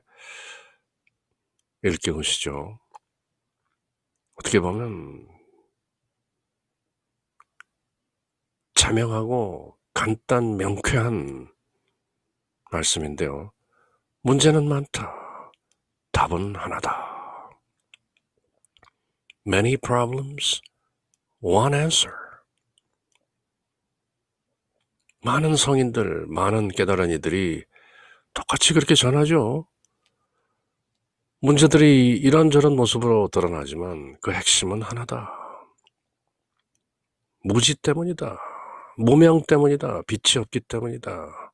일깨우시죠. 어떻게 보면 자명하고 간단 명쾌한 말씀인데요. 문제는 많다. 답은 하나다. Many problems, one answer. 많은 성인들, 많은 깨달은 이들이 똑같이 그렇게 전하죠. 문제들이 이런저런 모습으로 드러나지만 그 핵심은 하나다. 무지 때문이다. 무명 때문이다. 빛이 없기 때문이다.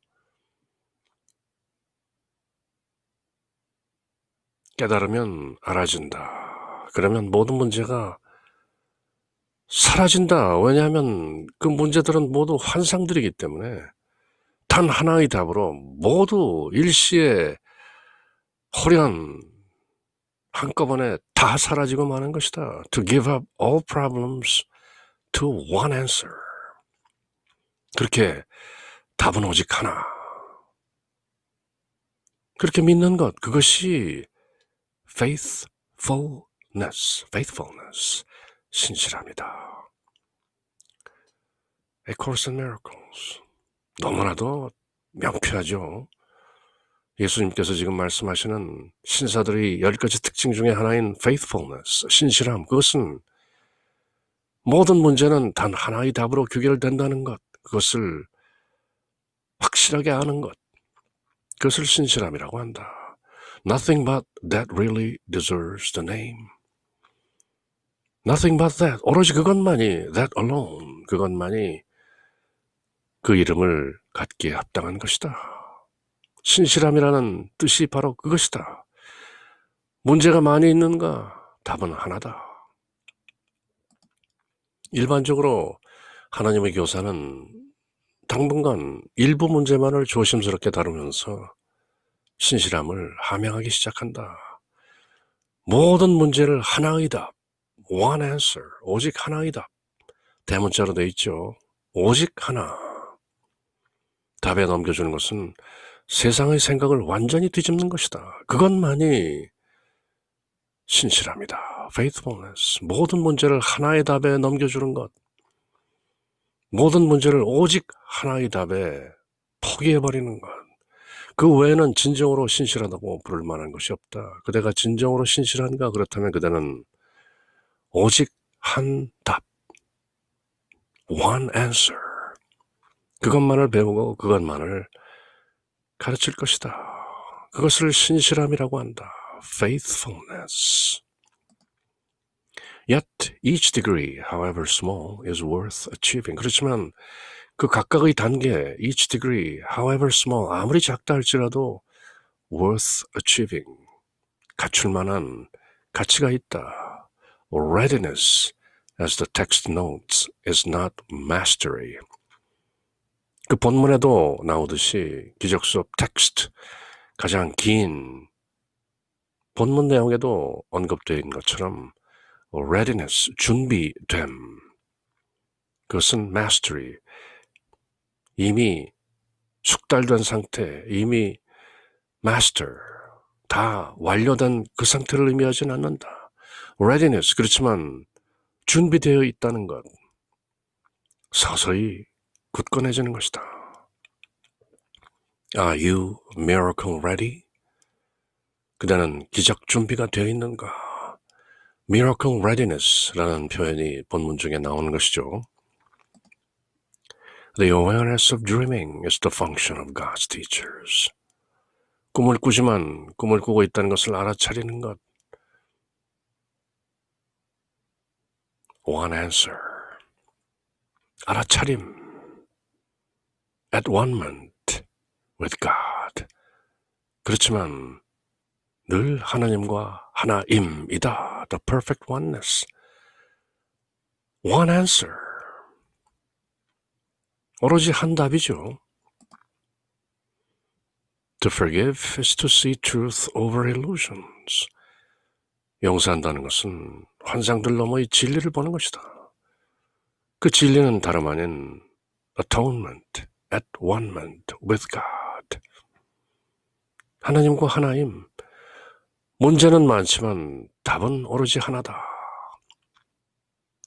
깨달으면 알아진다. 그러면 모든 문제가 사라진다. 왜냐하면 그 문제들은 모두 환상들이기 때문에 단 하나의 답으로 모두 일시에 호련 한꺼번에 다 사라지고 마는 것이다. To give up all problems to one answer. 그렇게 답은 오직 하나. 그렇게 믿는 것, 그것이 faithfulness, faithfulness, 신실합니다. A Course in Miracles. 너무나도 명쾌하죠. 예수님께서 지금 말씀하시는 신사들의 열 가지 특징 중에 하나인 faithfulness, 신실함. 그것은 모든 문제는 단 하나의 답으로 규결된다는 것. 그것을 확실하게 아는 것. 그것을 신실함이라고 한다. Nothing but that really deserves the name. Nothing but that. 오로지 그것만이, that alone. 그것만이 그 이름을 갖기에 합당한 것이다. 신실함이라는 뜻이 바로 그것이다. 문제가 많이 있는가? 답은 하나다. 일반적으로 하나님의 교사는 당분간 일부 문제만을 조심스럽게 다루면서 신실함을 함양하기 시작한다. 모든 문제를 하나의 답, one answer, 오직 하나의 답. 대문자로 되어 있죠. 오직 하나. 답에 넘겨주는 것은 세상의 생각을 완전히 뒤집는 것이다. 그것만이 신실합니다. faithfulness. 모든 문제를 하나의 답에 넘겨주는 것. 모든 문제를 오직 하나의 답에 포기해버리는 것. 그 외에는 진정으로 신실하다고 부를 만한 것이 없다. 그대가 진정으로 신실한가? 그렇다면 그대는 오직 한 답. One answer. 그것만을 배우고 그것만을 가르칠 것이다. 그것을 신실함이라고 한다. faithfulness. Yet each degree, however small, is worth achieving. 그렇지만 그 각각의 단계, each degree, however small, 아무리 작다 할지라도 worth achieving, 갖출 만한 가치가 있다. readiness, as the text notes, is not mastery. 그 본문에도 나오듯이 기적 수업 텍스트, 가장 긴 본문 내용에도 언급되어 있는 것처럼 readiness, 준비됨. 그것은 mastery, 이미 숙달된 상태, 이미 master, 다 완료된 그 상태를 의미하진 않는다. readiness, 그렇지만 준비되어 있다는 것. 서서히 굳건해지는 것이다. Are you miracle ready? 그대는 기적 준비가 되어 있는가? Miracle readiness라는 표현이 본문 중에 나오는 것이죠. The awareness of dreaming is the function of God's teachers. 꿈을 꾸지만 꿈을 꾸고 있다는 것을 알아차리는 것. One answer. 알아차림. At one moment with God. 그렇지만 늘 하나님과 하나임이다. The perfect oneness. One answer. 오로지 한 답이죠. To forgive is to see truth over illusions. 용서한다는 것은 환상들 너머의 진리를 보는 것이다. 그 진리는 다름 아닌 atonement, at onement with God. 하나님과 하나님, 문제는 많지만 답은 오로지 하나다.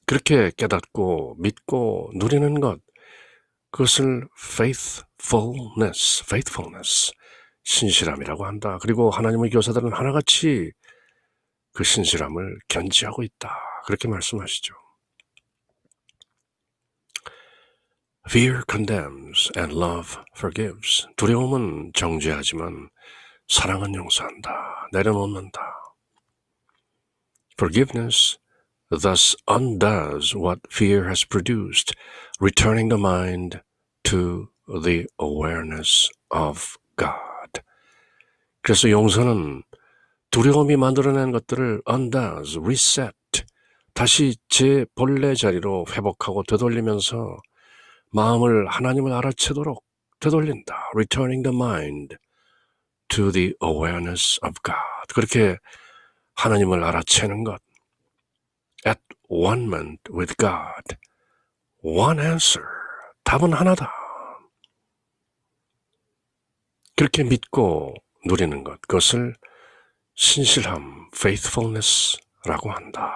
그렇게 깨닫고 믿고 누리는 것, 그것을 faithfulness, faithfulness, 신실함이라고 한다. 그리고 하나님의 교사들은 하나같이 그 신실함을 견지하고 있다. 그렇게 말씀하시죠. Fear condemns and love forgives. 두려움은 정죄하지만 사랑은 용서한다. 내려놓는다. Forgiveness thus undoes what fear has produced, returning the mind to the awareness of God. 그래서 용서는 두려움이 만들어낸 것들을 undoes, reset, 다시 제 본래 자리로 회복하고 되돌리면서 마음을 하나님을 알아채도록 되돌린다. Returning the mind to the awareness of God. 그렇게 하나님을 알아채는 것. At one moment with God. One answer. 답은 하나다. 그렇게 믿고 누리는 것, 그것을 신실함, faithfulness라고 한다.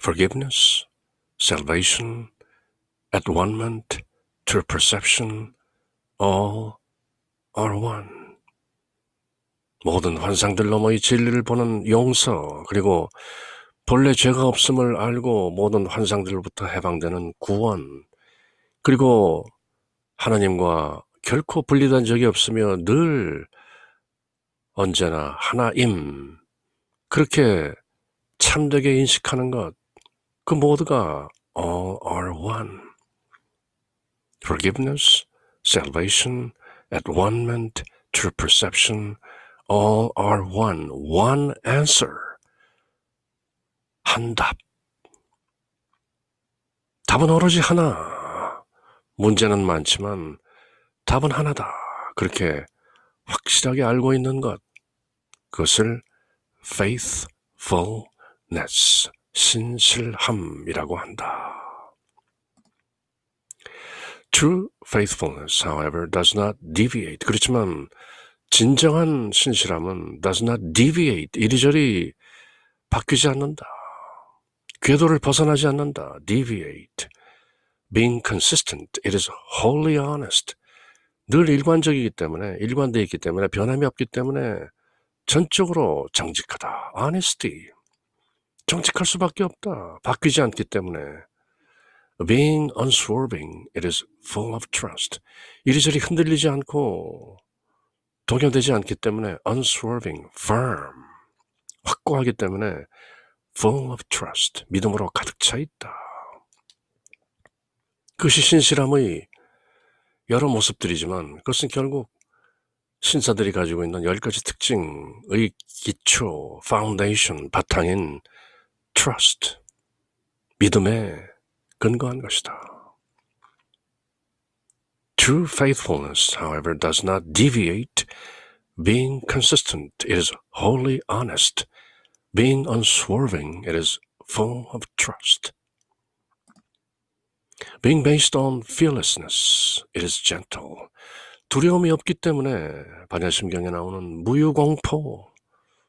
forgiveness, salvation, at one moment, true perception, all are one. 모든 환상들 너머의 진리를 보는 용서, 그리고 본래 죄가 없음을 알고 모든 환상들로부터 해방되는 구원, 그리고 하나님과 결코 분리된 적이 없으며 늘 언제나 하나임, 그렇게 참되게 인식하는 것, 그 모두가 all are one. Forgiveness, salvation, at one ment, true perception, all are one, one answer. 한 답. 답은 오로지 하나. 문제는 많지만 답은 하나다. 그렇게 확실하게 알고 있는 것. 그것을 faithfulness, 신실함이라고 한다. True faithfulness, however, does not deviate. 그렇지만 진정한 신실함은 does not deviate. 이리저리 바뀌지 않는다. 궤도를 벗어나지 않는다. deviate. being consistent. it is wholly honest. 늘 일관적이기 때문에, 일관되어 있기 때문에, 변함이 없기 때문에, 전적으로 정직하다. honesty. 정직할 수밖에 없다. 바뀌지 않기 때문에. being unswerving, it is full of trust. 이리저리 흔들리지 않고 동요되지 않기 때문에 unswerving, firm, 확고하기 때문에 full of trust, 믿음으로 가득 차 있다. 그것이 신실함의 여러 모습들이지만 그것은 결국 신사들이 가지고 있는 열 가지 특징의 기초, 파운데이션, 바탕인 trust, 믿음에 근거한 것이다. True faithfulness, however, does not deviate. Being consistent is wholly honest being unswerving i t i s f u l l of trust. Being based on fearlessness, it is gentle. 두려움이 없기 때문에 반야심경에 나오는 무유공포,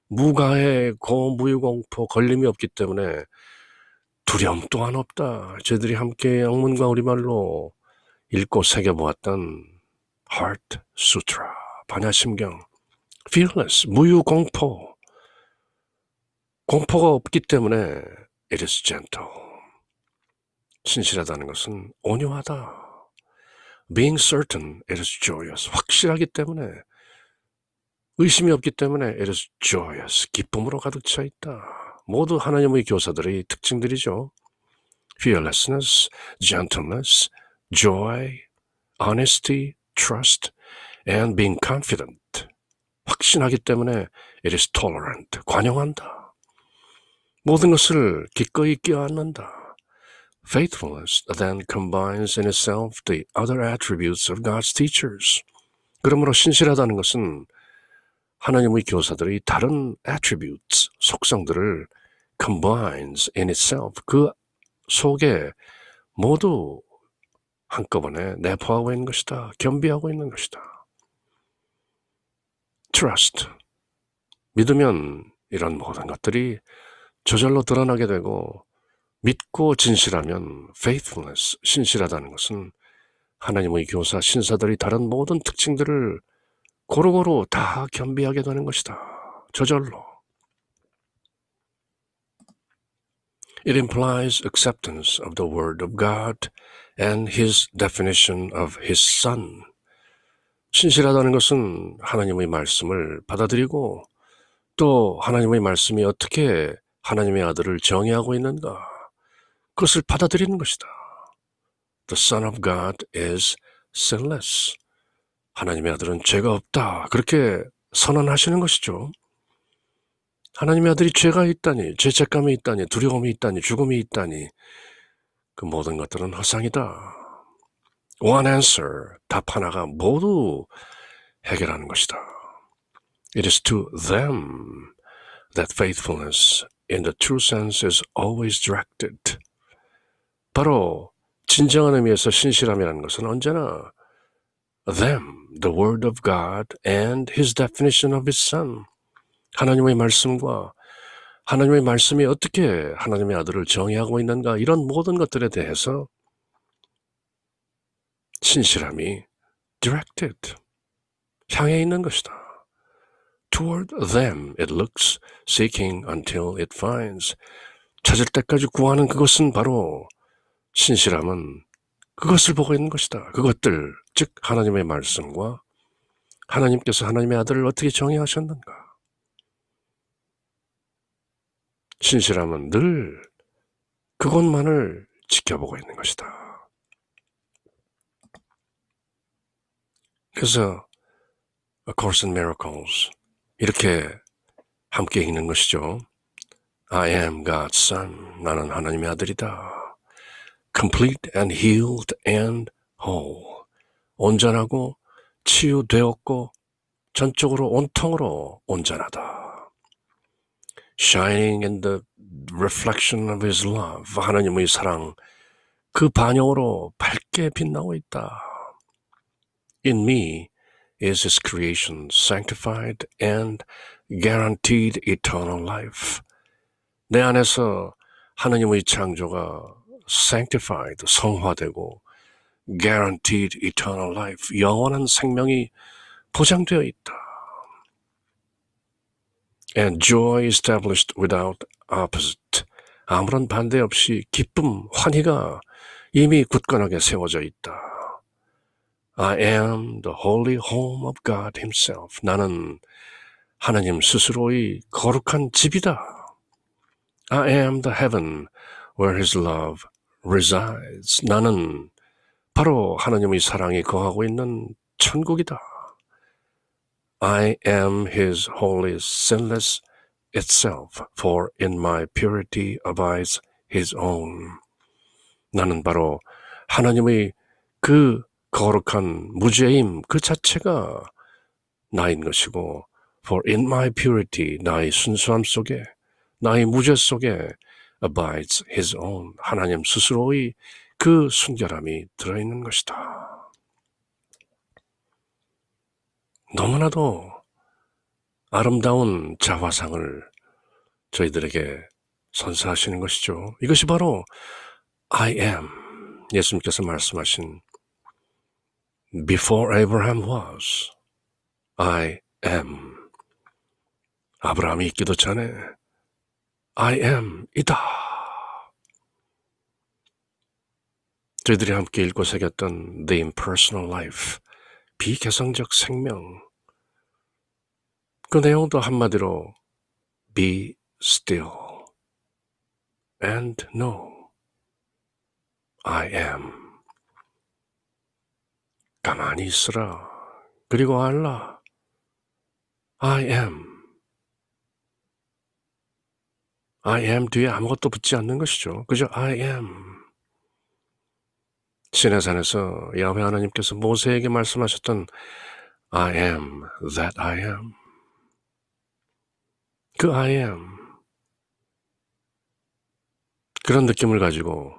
무가해 고무유공포 걸림이 없기 때문에 두려움 또한 없다. 저들이 함께 영문과 우리말로 읽고 새겨보았던 Heart Sutra, 반야심경, fearless, 무유공포, 공포가 없기 때문에 it is gentle. 신실하다는 것은 온유하다. being certain it is joyous. 확실하기 때문에 의심이 없기 때문에 it is joyous. 기쁨으로 가득 차 있다. 모두 하나님의 교사들의 특징들이죠. fearlessness, gentleness, joy, honesty, trust, and being confident. 확신하기 때문에 it is tolerant. 관용한다. 모든 것을 기꺼이 어안는다 Faithfulness then combines in itself the other attributes of God's teachers. 그러므로 신실하다는 것은 하나님의 교사들의 다른 attributes, 속성들을 combines in itself, 그 속에 모두 한꺼번에 내포하고 있는 것이다. 겸비하고 있는 것이다. Trust. 믿으면 이런 모든 것들이 저절로 드러나게 되고 믿고 진실하면 faithfulness, 신실하다는 것은 하나님의 교사, 신사들이 다른 모든 특징들을 고루고루 다 겸비하게 되는 것이다. 저절로. It implies acceptance of the Word of God and His definition of His Son. 신실하다는 것은 하나님의 말씀을 받아들이고 또 하나님의 말씀이 어떻게 하나님의 아들을 정의하고 있는가? 그것을 받아들이는 것이다. The Son of God is sinless. 하나님의 아들은 죄가 없다. 그렇게 선언하시는 것이죠. 하나님의 아들이 죄가 있다니, 죄책감이 있다니, 두려움이 있다니, 죽음이 있다니, 그 모든 것들은 허상이다. One answer, 답 하나가 모두 해결하는 것이다. It is to them that faithfulness in the true sense is always directed. 바로 진정한 의미에서 신실함이라는 것은 언제나 them, the word of God and his definition of his son. 하나님의 말씀과 하나님의 말씀이 어떻게 하나님의 아들을 정의하고 있는가 이런 모든 것들에 대해서 신실함이 directed, 향해 있는 것이다. Toward them it looks, seeking until it finds. 찾을 때까지 구하는 그것은 바로 신실함은 그것을 보고 있는 것이다. 그것들, 즉 하나님의 말씀과 하나님께서 하나님의 아들을 어떻게 정의하셨는가. 신실함은 늘 그것만을 지켜보고 있는 것이다. 그래서 A Course in Miracles 이렇게 함께 읽는 것이죠. I am God's son. 나는 하나님의 아들이다. Complete and healed and whole. 온전하고 치유되었고 전적으로 온통으로 온전하다. Shining in the reflection of His love. 하나님의 사랑. 그 반영으로 밝게 빛나고 있다. In me, is his creation, sanctified and guaranteed eternal life. 내 안에서 하나님의 창조가 sanctified, 성화되고 guaranteed eternal life, 영원한 생명이 보장되어 있다. And joy established without opposite. 아무런 반대 없이 기쁨, 환희가 이미 굳건하게 세워져 있다. I am the holy home of God himself. 나는 하나님 스스로의 거룩한 집이다. I am the heaven where his love resides. 나는 바로 하나님의 사랑이 거하고 있는 천국이다. I am his holy sinless itself, for in my purity abides his own. 나는 바로 하나님의 그 거룩한 무죄임 그 자체가 나인 것이고 For in my purity 나의 순수함 속에 나의 무죄 속에 abides his own 하나님 스스로의 그 순결함이 들어있는 것이다. 너무나도 아름다운 자화상을 저희들에게 선사하시는 것이죠. 이것이 바로 I am 예수님께서 말씀하신 Before Abraham was, I am. 아브라함이 있기도 전에 I am 이다. 저희들이 함께 읽고 새겼던 The Impersonal Life, 비개성적 생명. 그 내용도 한마디로 Be still and know I am. 가만히 있으라. 그리고 알라. I am. I am 뒤에 아무것도 붙지 않는 것이죠. 그죠? I am. 시내산에서 야훼 하나님께서 모세에게 말씀하셨던 I am that I am. 그 I am. 그런 느낌을 가지고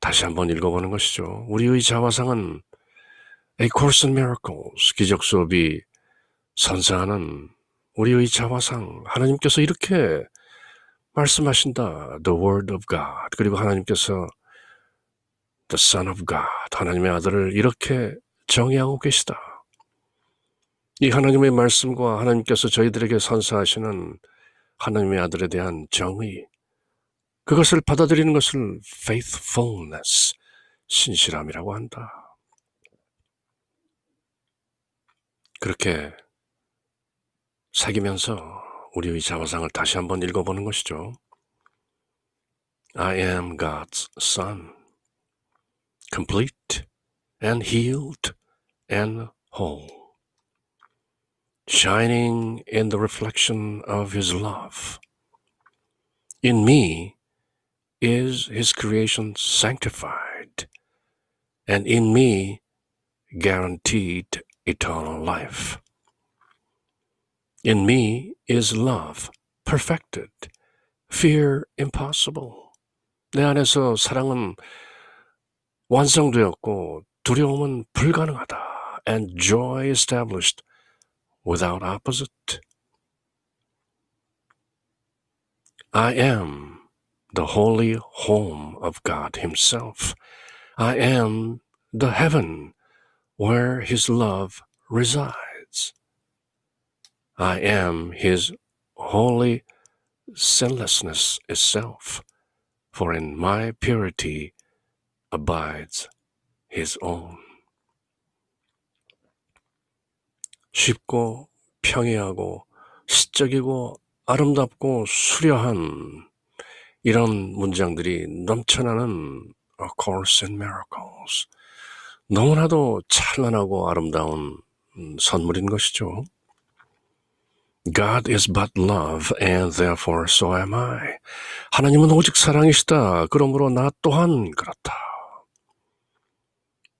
다시 한번 읽어보는 것이죠. 우리의 자화상은 A Course in Miracles 기적 수업이 선사하는 우리의 자화상 하나님께서 이렇게 말씀하신다. The Word of God 그리고 하나님께서 The Son of God 하나님의 아들을 이렇게 정의하고 계시다. 이 하나님의 말씀과 하나님께서 저희들에게 선사하시는 하나님의 아들에 대한 정의 그것을 받아들이는 것을 faithfulness 신실함이라고 한다. 그렇게 새기면서 우리의 자화상을 다시 한번 읽어보는 것이죠. I am God's son, complete and healed and whole, shining in the reflection of his love. In me is his creation sanctified, and in me guaranteed eternal life. In me is love perfected, fear impossible. 내 안에서 사랑은 완성되었고 두려움은 불가능하다. And joy established without opposite. I am the holy home of God Himself. I am the heaven where his love resides. I am his holy sinlessness itself, for in my purity abides his own. 쉽고 평이하고 시적이고 아름답고 수려한 이런 문장들이 넘쳐나는 A Course in Miracles 너무나도 찬란하고 아름다운 선물인 것이죠. God is but love and therefore so am I. 하나님은 오직 사랑이시다. 그러므로 나 또한 그렇다.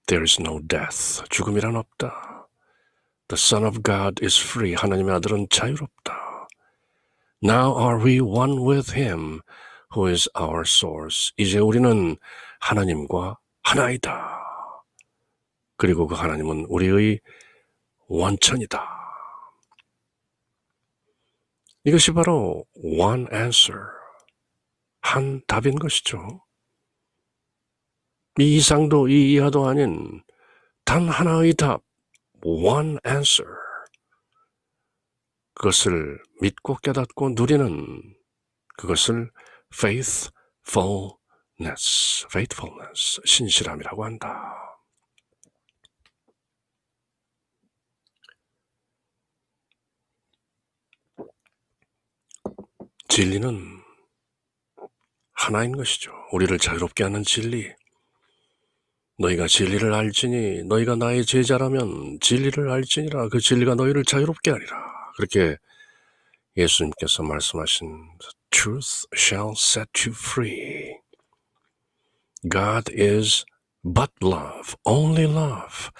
There is no death. 죽음이란 없다. The Son of God is free. 하나님의 아들은 자유롭다. Now are we one with Him who is our source. 이제 우리는 하나님과 하나이다. 그리고 그 하나님은 우리의 원천이다. 이것이 바로 one answer, 한 답인 것이죠. 이 이상도 이 이하도 아닌 단 하나의 답, one answer. 그것을 믿고 깨닫고 누리는 그것을 faithfulness, faithfulness, 신실함이라고 한다. 진리는 하나인 것이죠. 우리를 자유롭게 하는 진리. 너희가 진리를 알지니 너희가 나의 제자라면 진리를 알지니라 그 진리가 너희를 자유롭게 하리라. 그렇게 예수님께서 말씀하신 truth shall set you free. God is but love, only love,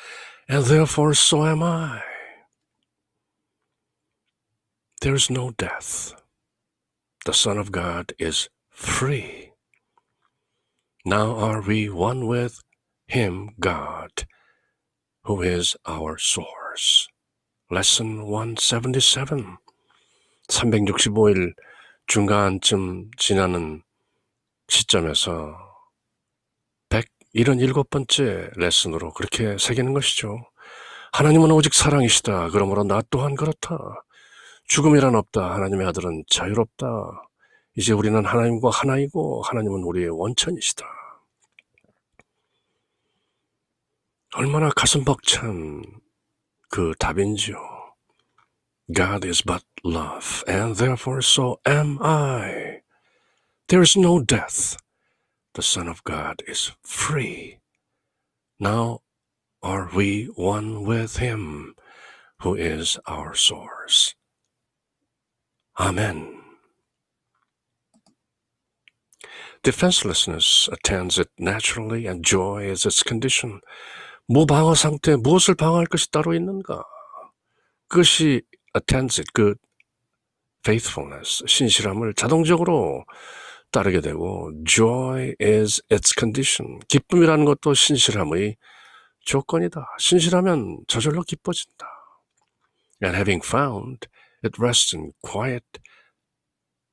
and therefore so am I. There is no death. the Son of God is free. Now are we one with Him, God, who is our source. Lesson 177. 365일 중간쯤 지나는 시점에서 177번째 레슨으로 그렇게 새기는 것이죠. 하나님은 오직 사랑이시다. 그러므로 나 또한 그렇다. 죽음이란 없다. 하나님의 아들은 자유롭다. 이제 우리는 하나님과 하나이고 하나님은 우리의 원천이시다. 얼마나 가슴 벅찬 그 답인지요. God is but love, and therefore so am I. There is no death. The Son of God is free. Now are we one with Him, who is our source. Amen. Defenselessness attends it naturally and joy is its condition. 무방어 상태 무엇을 방어할 것이 따로 있는가? 그것이 attends it, 그 faithfulness, 신실함을 자동적으로 따르게 되고 joy is its condition. 기쁨이라는 것도 신실함의 조건이다. 신실하면 저절로 기뻐진다. And having found It rests in quiet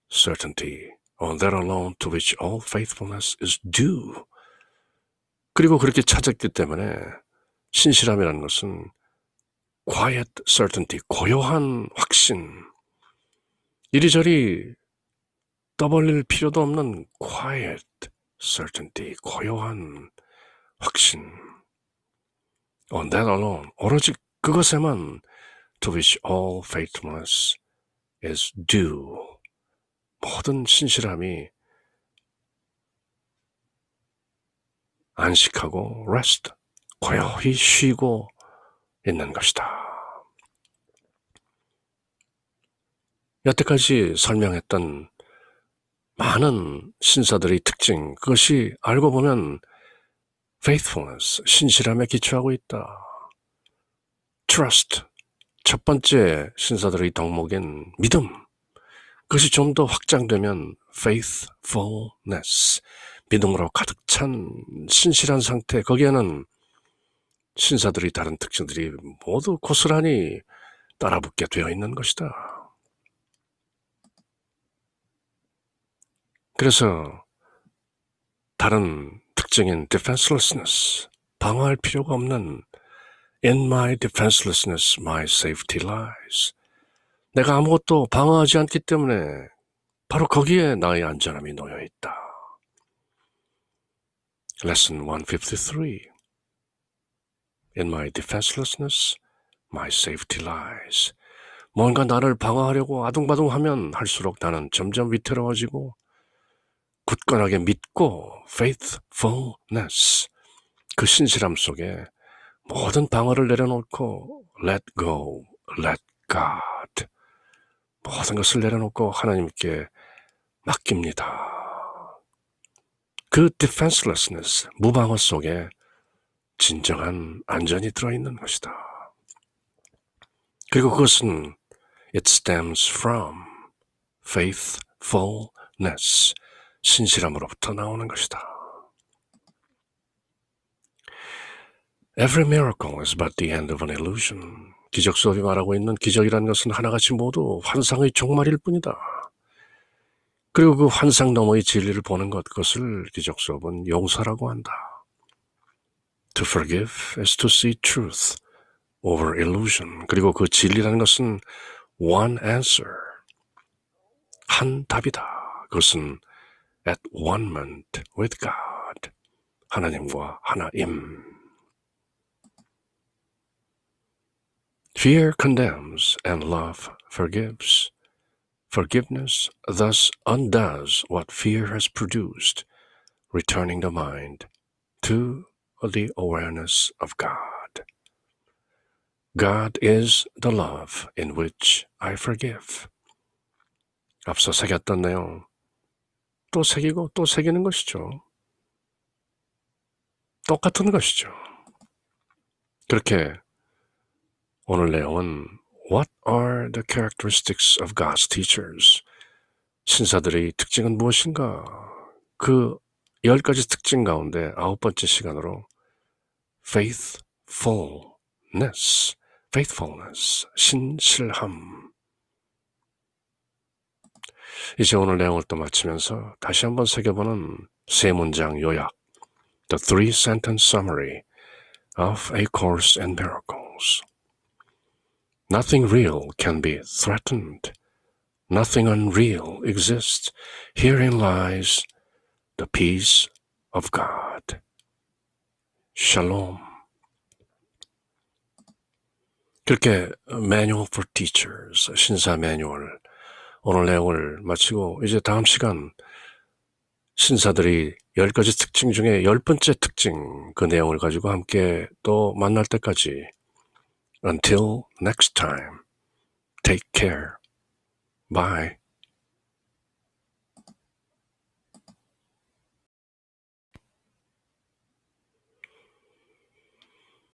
certainty on that alone to which all faithfulness is due. 그리고 그렇게 찾았기 때문에 신실함이라는 것은 quiet certainty, 고요한 확신, 이리저리 떠벌릴 필요도 없는 quiet certainty, 고요한 확신. On that alone, 오로지 그것에만 to which all faithfulness is due. 모든 신실함이 안식하고 rest, 고요히 쉬고 있는 것이다. 여태까지 설명했던 많은 신사들의 특징, 그것이 알고 보면 faithfulness, 신실함에 기초하고 있다. trust, 첫 번째 신사들의 덕목인 믿음. 그것이 좀 더 확장되면 faithfulness. 믿음으로 가득 찬 신실한 상태. 거기에는 신사들의 다른 특징들이 모두 고스란히 따라붙게 되어 있는 것이다. 그래서 다른 특징인 defenselessness, 방어할 필요가 없는 In my defenselessness, my safety lies. 내가 아무것도 방어하지 않기 때문에 바로 거기에 나의 안전함이 놓여 있다. Lesson 153. In my defenselessness, my safety lies. 뭔가 나를 방어하려고 아둥바둥하면 할수록 나는 점점 위태로워지고 굳건하게 믿고 faithfulness 그 신실함 속에 모든 방어를 내려놓고 let go, let God 모든 것을 내려놓고 하나님께 맡깁니다. 그 defenselessness, 무방어 속에 진정한 안전이 들어있는 것이다. 그리고 그것은 it stems from faithfulness, 신실함으로부터 나오는 것이다. Every miracle is but the end of an illusion. 기적 수업이 말하고 있는 기적이라는 것은 하나같이 모두 환상의 종말일 뿐이다. 그리고 그 환상 너머의 진리를 보는 것, 그것을 기적 수업은 용서라고 한다. To forgive is to see truth over illusion. 그리고 그 진리라는 것은 one answer. 한 답이다. 그것은 at one ment with God. 하나님과 하나임. Fear condemns and love forgives. Forgiveness thus undoes what fear has produced, returning the mind to the awareness of God. God is the love in which I forgive. 앞서 새겼던 내용, 또 새기고 또 새기는 것이죠. 똑같은 것이죠. 그렇게 오늘 내용은 What are the characteristics of God's teachers? 신사들의 특징은 무엇인가? 그1 0 가지 특징 가운데 아홉 번째 시간으로 faithfulness, faithfulness, 신실함. 이제 오늘 내용을 또 마치면서 다시 한번 새겨보는 세 문장 요약, the three sentence summary of A Course in Miracles. Nothing real can be threatened. Nothing unreal exists. Herein lies the peace of God. Shalom. 그렇게 Manual for Teachers, 신사 매뉴얼, 오늘 내용을 마치고 이제 다음 시간 신사들이 열 가지 특징 중에 열 번째 특징 그 내용을 가지고 함께 또 만날 때까지 Until next time, take care. Bye.